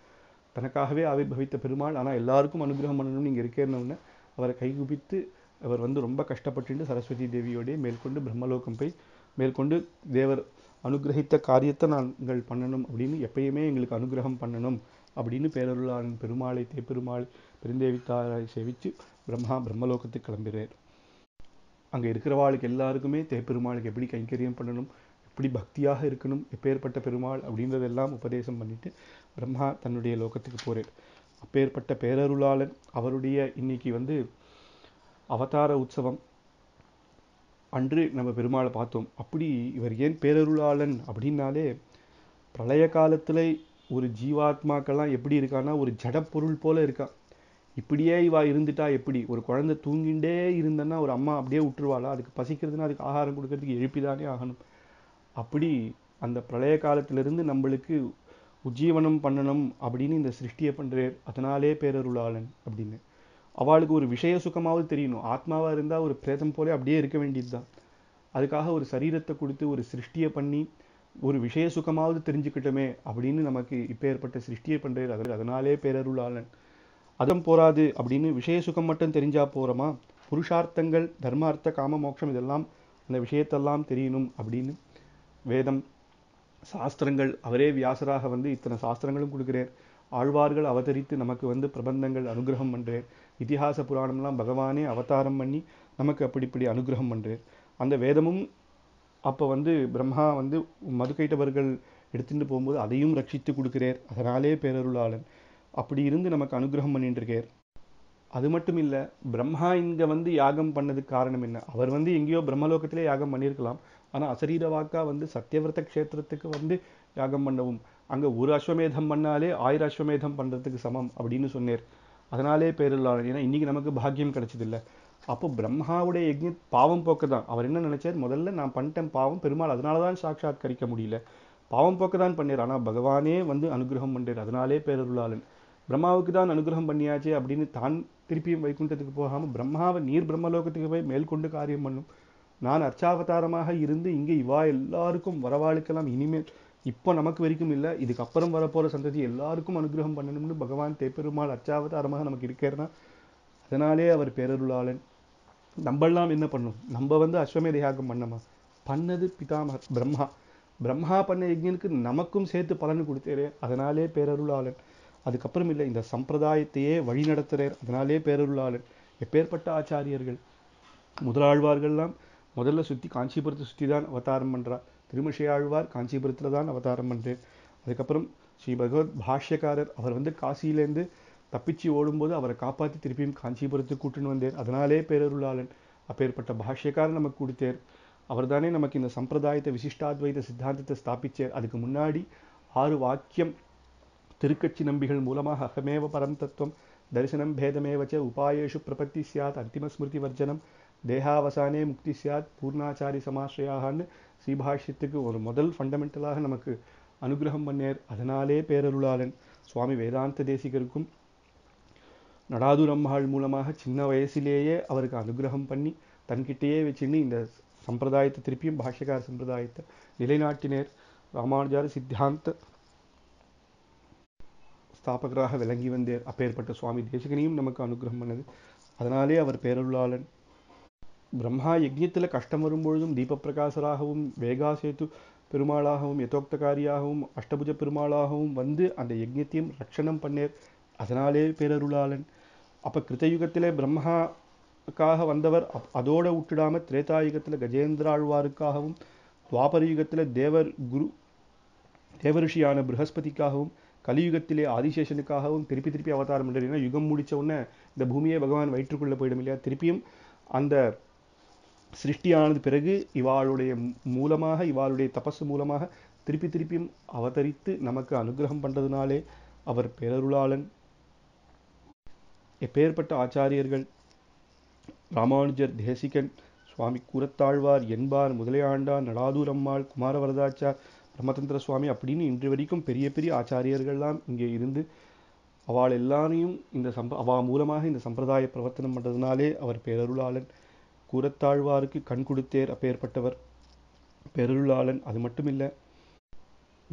தனக்காகவே ஆவிர்வவித்த பெருமாள் ஆனால் எல்லாருக்கும் அனுகிரகம் பண்ணணும்னு இங்கே இருக்கேன்னு அவரை கைகுபித்து அவர் வந்து ரொம்ப கஷ்டப்பட்டு சரஸ்வதி தேவியோடே மேற்கொண்டு பிரம்மலோகம் போய் மேற்கொண்டு தேவர் அனுகிரகித்த காரியத்தை நாங்கள் பண்ணணும் அப்படின்னு எப்பயுமே எங்களுக்கு அனுகிரகம் பண்ணணும் அப்படின்னு பேரருளாளன் பெருமாளை தேப்பெருமாள் பெருந்தேவித்தாரை சேவித்து பிரம்மா பிரம்மலோகத்துக்கு கிளம்புகிறார் அங்கே இருக்கிறவாளுக்கு எல்லாருக்குமே தேப்பெருமாளுக்கு எப்படி கைங்கரியம் பண்ணணும் எப்படி பக்தியாக இருக்கணும் எப்பேற்பட்ட பெருமாள் அப்படின்றதெல்லாம் உபதேசம் பண்ணிட்டு பிரம்மா தன்னுடைய லோகத்துக்கு போகிறார் அப்பேற்பட்ட பேரருளாளன் அவருடைய இன்னைக்கு வந்து அவதார உற்சவம் அன்று நம்ம பெருமாளை பார்த்தோம் அப்படி இவர் ஏன் பேரருளாளன் அப்படின்னாலே பிரளய காலத்தில் ஒரு ஜீவாத்மாக்கெல்லாம் எப்படி இருக்கான்னா ஒரு ஜடப்பொருள் போல இருக்கான் இப்படியே இவா இருந்துட்டா எப்படி ஒரு குழந்தை தூங்கிண்டே இருந்தேன்னா ஒரு அம்மா அப்படியே விட்டுருவாளா அதுக்கு பசிக்கிறதுனா அதுக்கு ஆகாரம் கொடுக்கறதுக்கு எழுப்பிதானே ஆகணும் அப்படி அந்த பிரளய காலத்திலிருந்து நம்மளுக்கு உஜ்ஜீவனம் பண்ணணும் அப்படின்னு இந்த சிருஷ்டியை பண்ணுறேன் அதனாலே பேரருளாளன் அப்படின்னு அவளுக்கு ஒரு விஷய சுகமாவது தெரியணும் ஆத்மாவாக இருந்தால் ஒரு பிரேதம் போலே அப்படியே இருக்க வேண்டியது தான் அதுக்காக ஒரு சரீரத்தை கொடுத்து ஒரு சிருஷ்டியை பண்ணி ஒரு விஷய சுகமாவது தெரிஞ்சுக்கிட்டோமே அப்படின்னு நமக்கு இப்போ ஏற்பட்ட சிருஷ்டியை பண்ணுறது அதில் அதனாலே பேரருளாளன் அதம் போராது அப்படின்னு விஷய சுகம் மட்டும் தெரிஞ்சா போகிறோமா புருஷார்த்தங்கள் தர்மார்த்த காம மோட்சம் இதெல்லாம் அந்த விஷயத்தெல்லாம் தெரியணும் அப்படின்னு வேதம் சாஸ்திரங்கள் அவரே வியாசராக வந்து இத்தனை சாஸ்திரங்களும் கொடுக்குறேன் ஆழ்வார்கள் அவதரித்து நமக்கு வந்து பிரபந்தங்கள் அனுகிரகம் பண்ணுறேன் இதிகாச புராணம்லாம் பகவானே அவதாரம் பண்ணி நமக்கு அப்படி இப்படி அனுகிரகம் பண்ணுறார் அந்த வேதமும் அப்போ வந்து பிரம்மா வந்து மதுக்கைட்டவர்கள் எடுத்துட்டு போகும்போது அதையும் ரட்சித்து கொடுக்கிறார் அதனாலே பேரருளாளன் அப்படி இருந்து நமக்கு அனுகிரகம் பண்ணிட்டு இருக்கார் அது மட்டும் இல்லை பிரம்மா இங்கே வந்து யாகம் பண்ணதுக்கு காரணம் என்ன அவர் வந்து எங்கேயோ பிரம்மலோகத்திலே யாகம் பண்ணியிருக்கலாம் ஆனால் அசரீர வாக்கா வந்து சத்தியவிரத க்ஷேத்திரத்துக்கு வந்து யாகம் பண்ணவும் அங்கே ஒரு அஸ்வமேதம் பண்ணாலே ஆயிரம் அஸ்வமேதம் பண்ணுறதுக்கு சமம் அப்படின்னு சொன்னார் அதனாலே பேரில்லாதவன் ஏன்னா இன்றைக்கி நமக்கு பாக்கியம் கிடைச்சதில்ல அப்போ பிரம்மாவுடைய யஜ்ய பாவம் போக்கு தான் அவர் என்ன நினைச்சார் முதல்ல நான் பண்ணிட்டேன் பாவம் பெருமாள் அதனால தான் சாட்சாத் கரிக்க முடியல பாவம் போக்கு தான் பண்ணார் ஆனால் பகவானே வந்து அனுகிரகம் பண்ணார் அதனாலே பேரருளாளன் பிரம்மாவுக்கு தான் அனுகிரகம் பண்ணியாச்சு அப்படின்னு தான் திருப்பியும் வைகுண்டத்துக்கு போகாமல் பிரம்மாவை நீர் பிரம்மலோகத்துக்கு போய் மேல்கொண்டு காரியம் பண்ணும் நான் அர்ச்சாவதாரமாக இருந்து இங்கே இவா எல்லாருக்கும் வரவாளுக்கெல்லாம் இனிமேல் இப்போ நமக்கு வரைக்கும் இல்லை இதுக்கப்புறம் வரப்போகிற சந்ததி எல்லாருக்கும் அனுகிரகம் பண்ணணும்னு பகவான் தேப்பெருமாள் அச்சாவதாரமாக நமக்கு இருக்கிறனா அதனாலே அவர் பேரருளாளன் நம்மெல்லாம் என்ன பண்ணணும் நம்ம வந்து அஸ்வமே யாகம் பண்ணமா பண்ணது பிதாமகர் பிரம்மா பிரம்மா பண்ண யஜ்யனுக்கு நமக்கும் சேர்த்து பலன் கொடுத்தேரே அதனாலே பேரருளாளன் அதுக்கப்புறம் இல்லை இந்த சம்பிரதாயத்தையே வழி நடத்துகிறேர் அதனாலே பேரருளாளன் எப்பேற்பட்ட ஆச்சாரியர்கள் முதலாழ்வார்கள்லாம் முதல்ல சுற்றி காஞ்சிபுரத்தை சுற்றி தான் அவதாரம் பண்ணுறா ஆழ்வார் காஞ்சிபுரத்தில் தான் அவதாரம் பண்ணுறேன் அதுக்கப்புறம் ஸ்ரீ பகவத் பாஷ்யக்காரர் அவர் வந்து காசியிலேருந்து தப்பிச்சு ஓடும்போது அவரை காப்பாற்றி திருப்பியும் காஞ்சிபுரத்துக்கு கூட்டுன்னு வந்தேன் அதனாலே பேரருளாளன் அப்பேற்பட்ட பாஷ்யக்காரர் நமக்கு கொடுத்தேர் அவர் தானே நமக்கு இந்த சம்பிரதாயத்தை விசிஷ்டாத்வைத சித்தாந்தத்தை ஸ்தாபிச்சேர் அதுக்கு முன்னாடி ஆறு வாக்கியம் திருக்கட்சி நம்பிகள் மூலமாக அகமேவ பரம் தத்துவம் தரிசனம் பேதமேவச்ச உபாயேஷு பிரபத்தி சியாத் அந்திமஸ்மிருதி வர்ஜனம் தேகாவசானே முக்தி சியாத் பூர்ணாச்சாரி சமாசிரியாகனு சீபாஷ்யத்துக்கு ஒரு முதல் ஃபண்டமெண்டலாக நமக்கு அனுகிரகம் பண்ணேர் அதனாலே பேரருளாளன் சுவாமி வேதாந்த தேசிகருக்கும் நடாதுரம்மாள் அம்மாள் மூலமாக சின்ன வயசிலேயே அவருக்கு அனுகிரகம் பண்ணி தன்கிட்டேயே வச்சுன்னு இந்த சம்பிரதாயத்தை திருப்பியும் பாஷ்யக்கார சம்பிரதாயத்தை நிலைநாட்டினர் ராமானுஜார் சித்தாந்த ஸ்தாபகராக விளங்கி வந்தேர் அப்பேற்பட்ட சுவாமி தேசிகனையும் நமக்கு அனுகிரகம் பண்ணது அதனாலே அவர் பேரருளாளன் பிரம்மா யஜ்யத்தில் கஷ்டம் வரும்பொழுதும் தீபப்பிரகாசராகவும் வேகாசேத்து பெருமாளாகவும் யதோக்தகாரியாகவும் அஷ்டபுஜ பெருமாளாகவும் வந்து அந்த யஜ்யத்தையும் ரட்சணம் பண்ணேர் அதனாலே பேரருளாளன் அப்போ கிருத்தயுகத்திலே பிரம்மாக்காக வந்தவர் அப் அதோட விட்டுடாமல் திரேதாயுகத்தில் கஜேந்திராழ்வாருக்காகவும் துவாபர யுகத்தில் தேவர் குரு தேவரிஷியான ப்ரகஸ்பதிக்காகவும் கலியுகத்திலே ஆதிசேஷனுக்காகவும் திருப்பி திருப்பி அவதாரம் பண்ணுறது ஏன்னா யுகம் முடித்த உடனே இந்த பூமியே பகவான் வயிற்றுக்குள்ளே போயிடும் இல்லையா திருப்பியும் அந்த சிருஷ்டியானது பிறகு இவாளுடைய மூலமாக இவாளுடைய தபசு மூலமாக திருப்பி திருப்பியும் அவதரித்து நமக்கு அனுகிரகம் பண்ணுறதுனாலே அவர் பேரருளாளன் எப்பேற்பட்ட ஆச்சாரியர்கள் ராமானுஜர் தேசிகன் சுவாமி கூரத்தாழ்வார் என்பார் முதலையாண்டார் நடாதூரம்மாள் குமாரவரதாச்சார் பிரம்மதந்திர சுவாமி அப்படின்னு இன்று வரைக்கும் பெரிய பெரிய ஆச்சாரியர்கள்லாம் இங்கே இருந்து அவள் எல்லாரையும் இந்த சம்ப அவா மூலமாக இந்த சம்பிரதாய பிரவர்த்தனம் பண்ணுறதுனாலே அவர் பேரருளாளன் கூறத்தாழ்வாருக்கு கண் கொடுத்தேர் அப்பேற்பட்டவர் பெருளாளன் அது இல்லை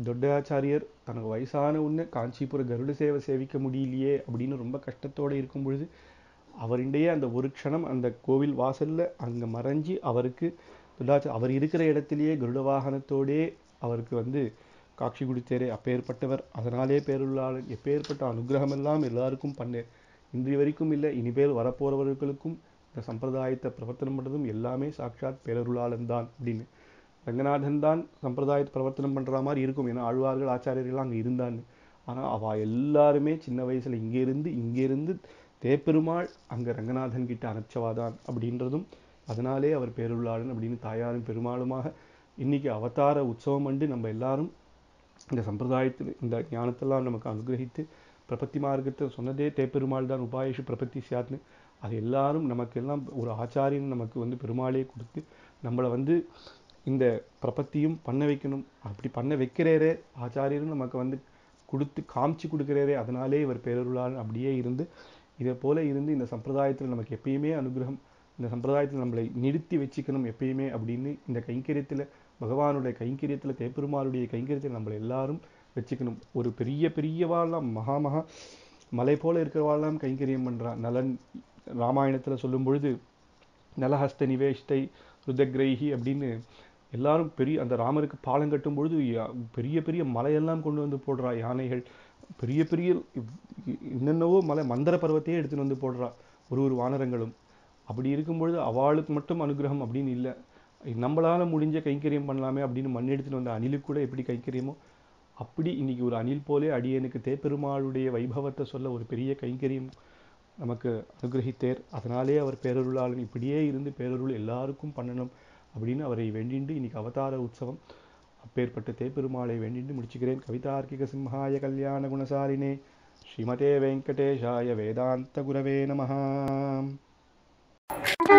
தொட்டாச்சாரியர் தனக்கு வயசான ஒன்று காஞ்சிபுர கருட சேவை சேவிக்க முடியலையே அப்படின்னு ரொம்ப கஷ்டத்தோடு இருக்கும் பொழுது அவரிடையே அந்த ஒரு க்ஷணம் அந்த கோவில் வாசலில் அங்கே மறைஞ்சி அவருக்கு அவர் இருக்கிற இடத்திலேயே கருட வாகனத்தோடே அவருக்கு வந்து காட்சி கொடுத்தேரே அப்பேற்பட்டவர் அதனாலே பேருள்ளாளன் எப்பேற்பட்ட அனுகிரகமெல்லாம் எல்லாருக்கும் பண்ணேன் இன்றி வரைக்கும் இல்லை இனிபேர் வரப்போகிறவர்களுக்கும் இந்த சம்பிரதாயத்தை பிரவர்த்தனம் பண்ணுறதும் எல்லாமே சாட்சாத் பேரருளாளன் தான் அப்படின்னு ரங்கநாதன் தான் சம்பிரதாயத்தை பிரவர்த்தனம் பண்ணுற மாதிரி இருக்கும் ஏன்னா ஆழ்வார்கள் ஆச்சாரியர்கள் அங்கே இருந்தான்னு ஆனால் அவள் எல்லாருமே சின்ன வயசில் இங்கேருந்து இங்கேருந்து தேப்பெருமாள் அங்கே ரங்கநாதன் கிட்ட அணைச்சவா தான் அப்படின்றதும் அதனாலே அவர் பேருளாளன் அப்படின்னு தாயாரும் பெருமாளுமாக இன்றைக்கி அவதார உற்சவம் அண்டு நம்ம எல்லாரும் இந்த சம்பிரதாயத்தில் இந்த ஞானத்தெல்லாம் நமக்கு அனுகிரகித்து பிரபத்தி மார்க்கத்தை சொன்னதே தேப்பெருமாள் தான் உபாயிஷு பிரபத்தி சாத்னு அது எல்லாரும் நமக்கெல்லாம் ஒரு ஆச்சாரியன் நமக்கு வந்து பெருமாளே கொடுத்து நம்மளை வந்து இந்த பிரபத்தியும் பண்ண வைக்கணும் அப்படி பண்ண வைக்கிறாரே ஆச்சாரியரும் நமக்கு வந்து கொடுத்து காமிச்சு கொடுக்குறாரே அதனாலே இவர் பேரருளால் அப்படியே இருந்து இதை போல இருந்து இந்த சம்பிரதாயத்தில் நமக்கு எப்பயுமே அனுகிரகம் இந்த சம்பிரதாயத்தில் நம்மளை நிறுத்தி வச்சுக்கணும் எப்பயுமே அப்படின்னு இந்த கைங்கரியத்தில் பகவானுடைய கைங்கரியத்தில் தேப்பெருமாளுடைய கைங்கரியத்தில் நம்மளை எல்லாரும் வச்சுக்கணும் ஒரு பெரிய பெரியவாலாம் மகா மகா மலை போல இருக்கிறவாள்லாம் கைங்கரியம் பண்ணுறான் நலன் ராமாயணத்தில் சொல்லும் பொழுது நலஹஸ்த நிவேஷ்டை ருதக்ரைஹி அப்படின்னு எல்லாரும் பெரிய அந்த ராமருக்கு பாலம் கட்டும் பொழுது பெரிய பெரிய மலையெல்லாம் கொண்டு வந்து போடுறா யானைகள் பெரிய பெரிய என்னென்னவோ மலை மந்திர பருவத்தையே எடுத்துன்னு வந்து போடுறா ஒரு ஒரு வானரங்களும் அப்படி இருக்கும்பொழுது அவளுக்கு மட்டும் அனுகிரகம் அப்படின்னு இல்லை நம்மளால் முடிஞ்ச கைங்கரியம் பண்ணலாமே அப்படின்னு மண் எடுத்துன்னு வந்த அணிலுக்கு கூட எப்படி கைங்கரியமோ அப்படி இன்னைக்கு ஒரு அணில் போலே அடியனுக்கு தேப்பெருமாளுடைய வைபவத்தை சொல்ல ஒரு பெரிய கைங்கரியம் நமக்கு அனுகிரகித்தேர் அதனாலே அவர் பேரருளாளன் இப்படியே இருந்து பேரருள் எல்லாருக்கும் பண்ணணும் அப்படின்னு அவரை வேண்டிண்டு இன்னைக்கு அவதார உற்சவம் அப்பேற்பட்ட தேப்பெருமாளை வேண்டிண்டு முடிச்சுக்கிறேன் கவிதார்க்கிக சிம்ஹாய கல்யாண குணசாலினே ஸ்ரீமதே வெங்கடேஷாய வேதாந்த குரவே நமஹா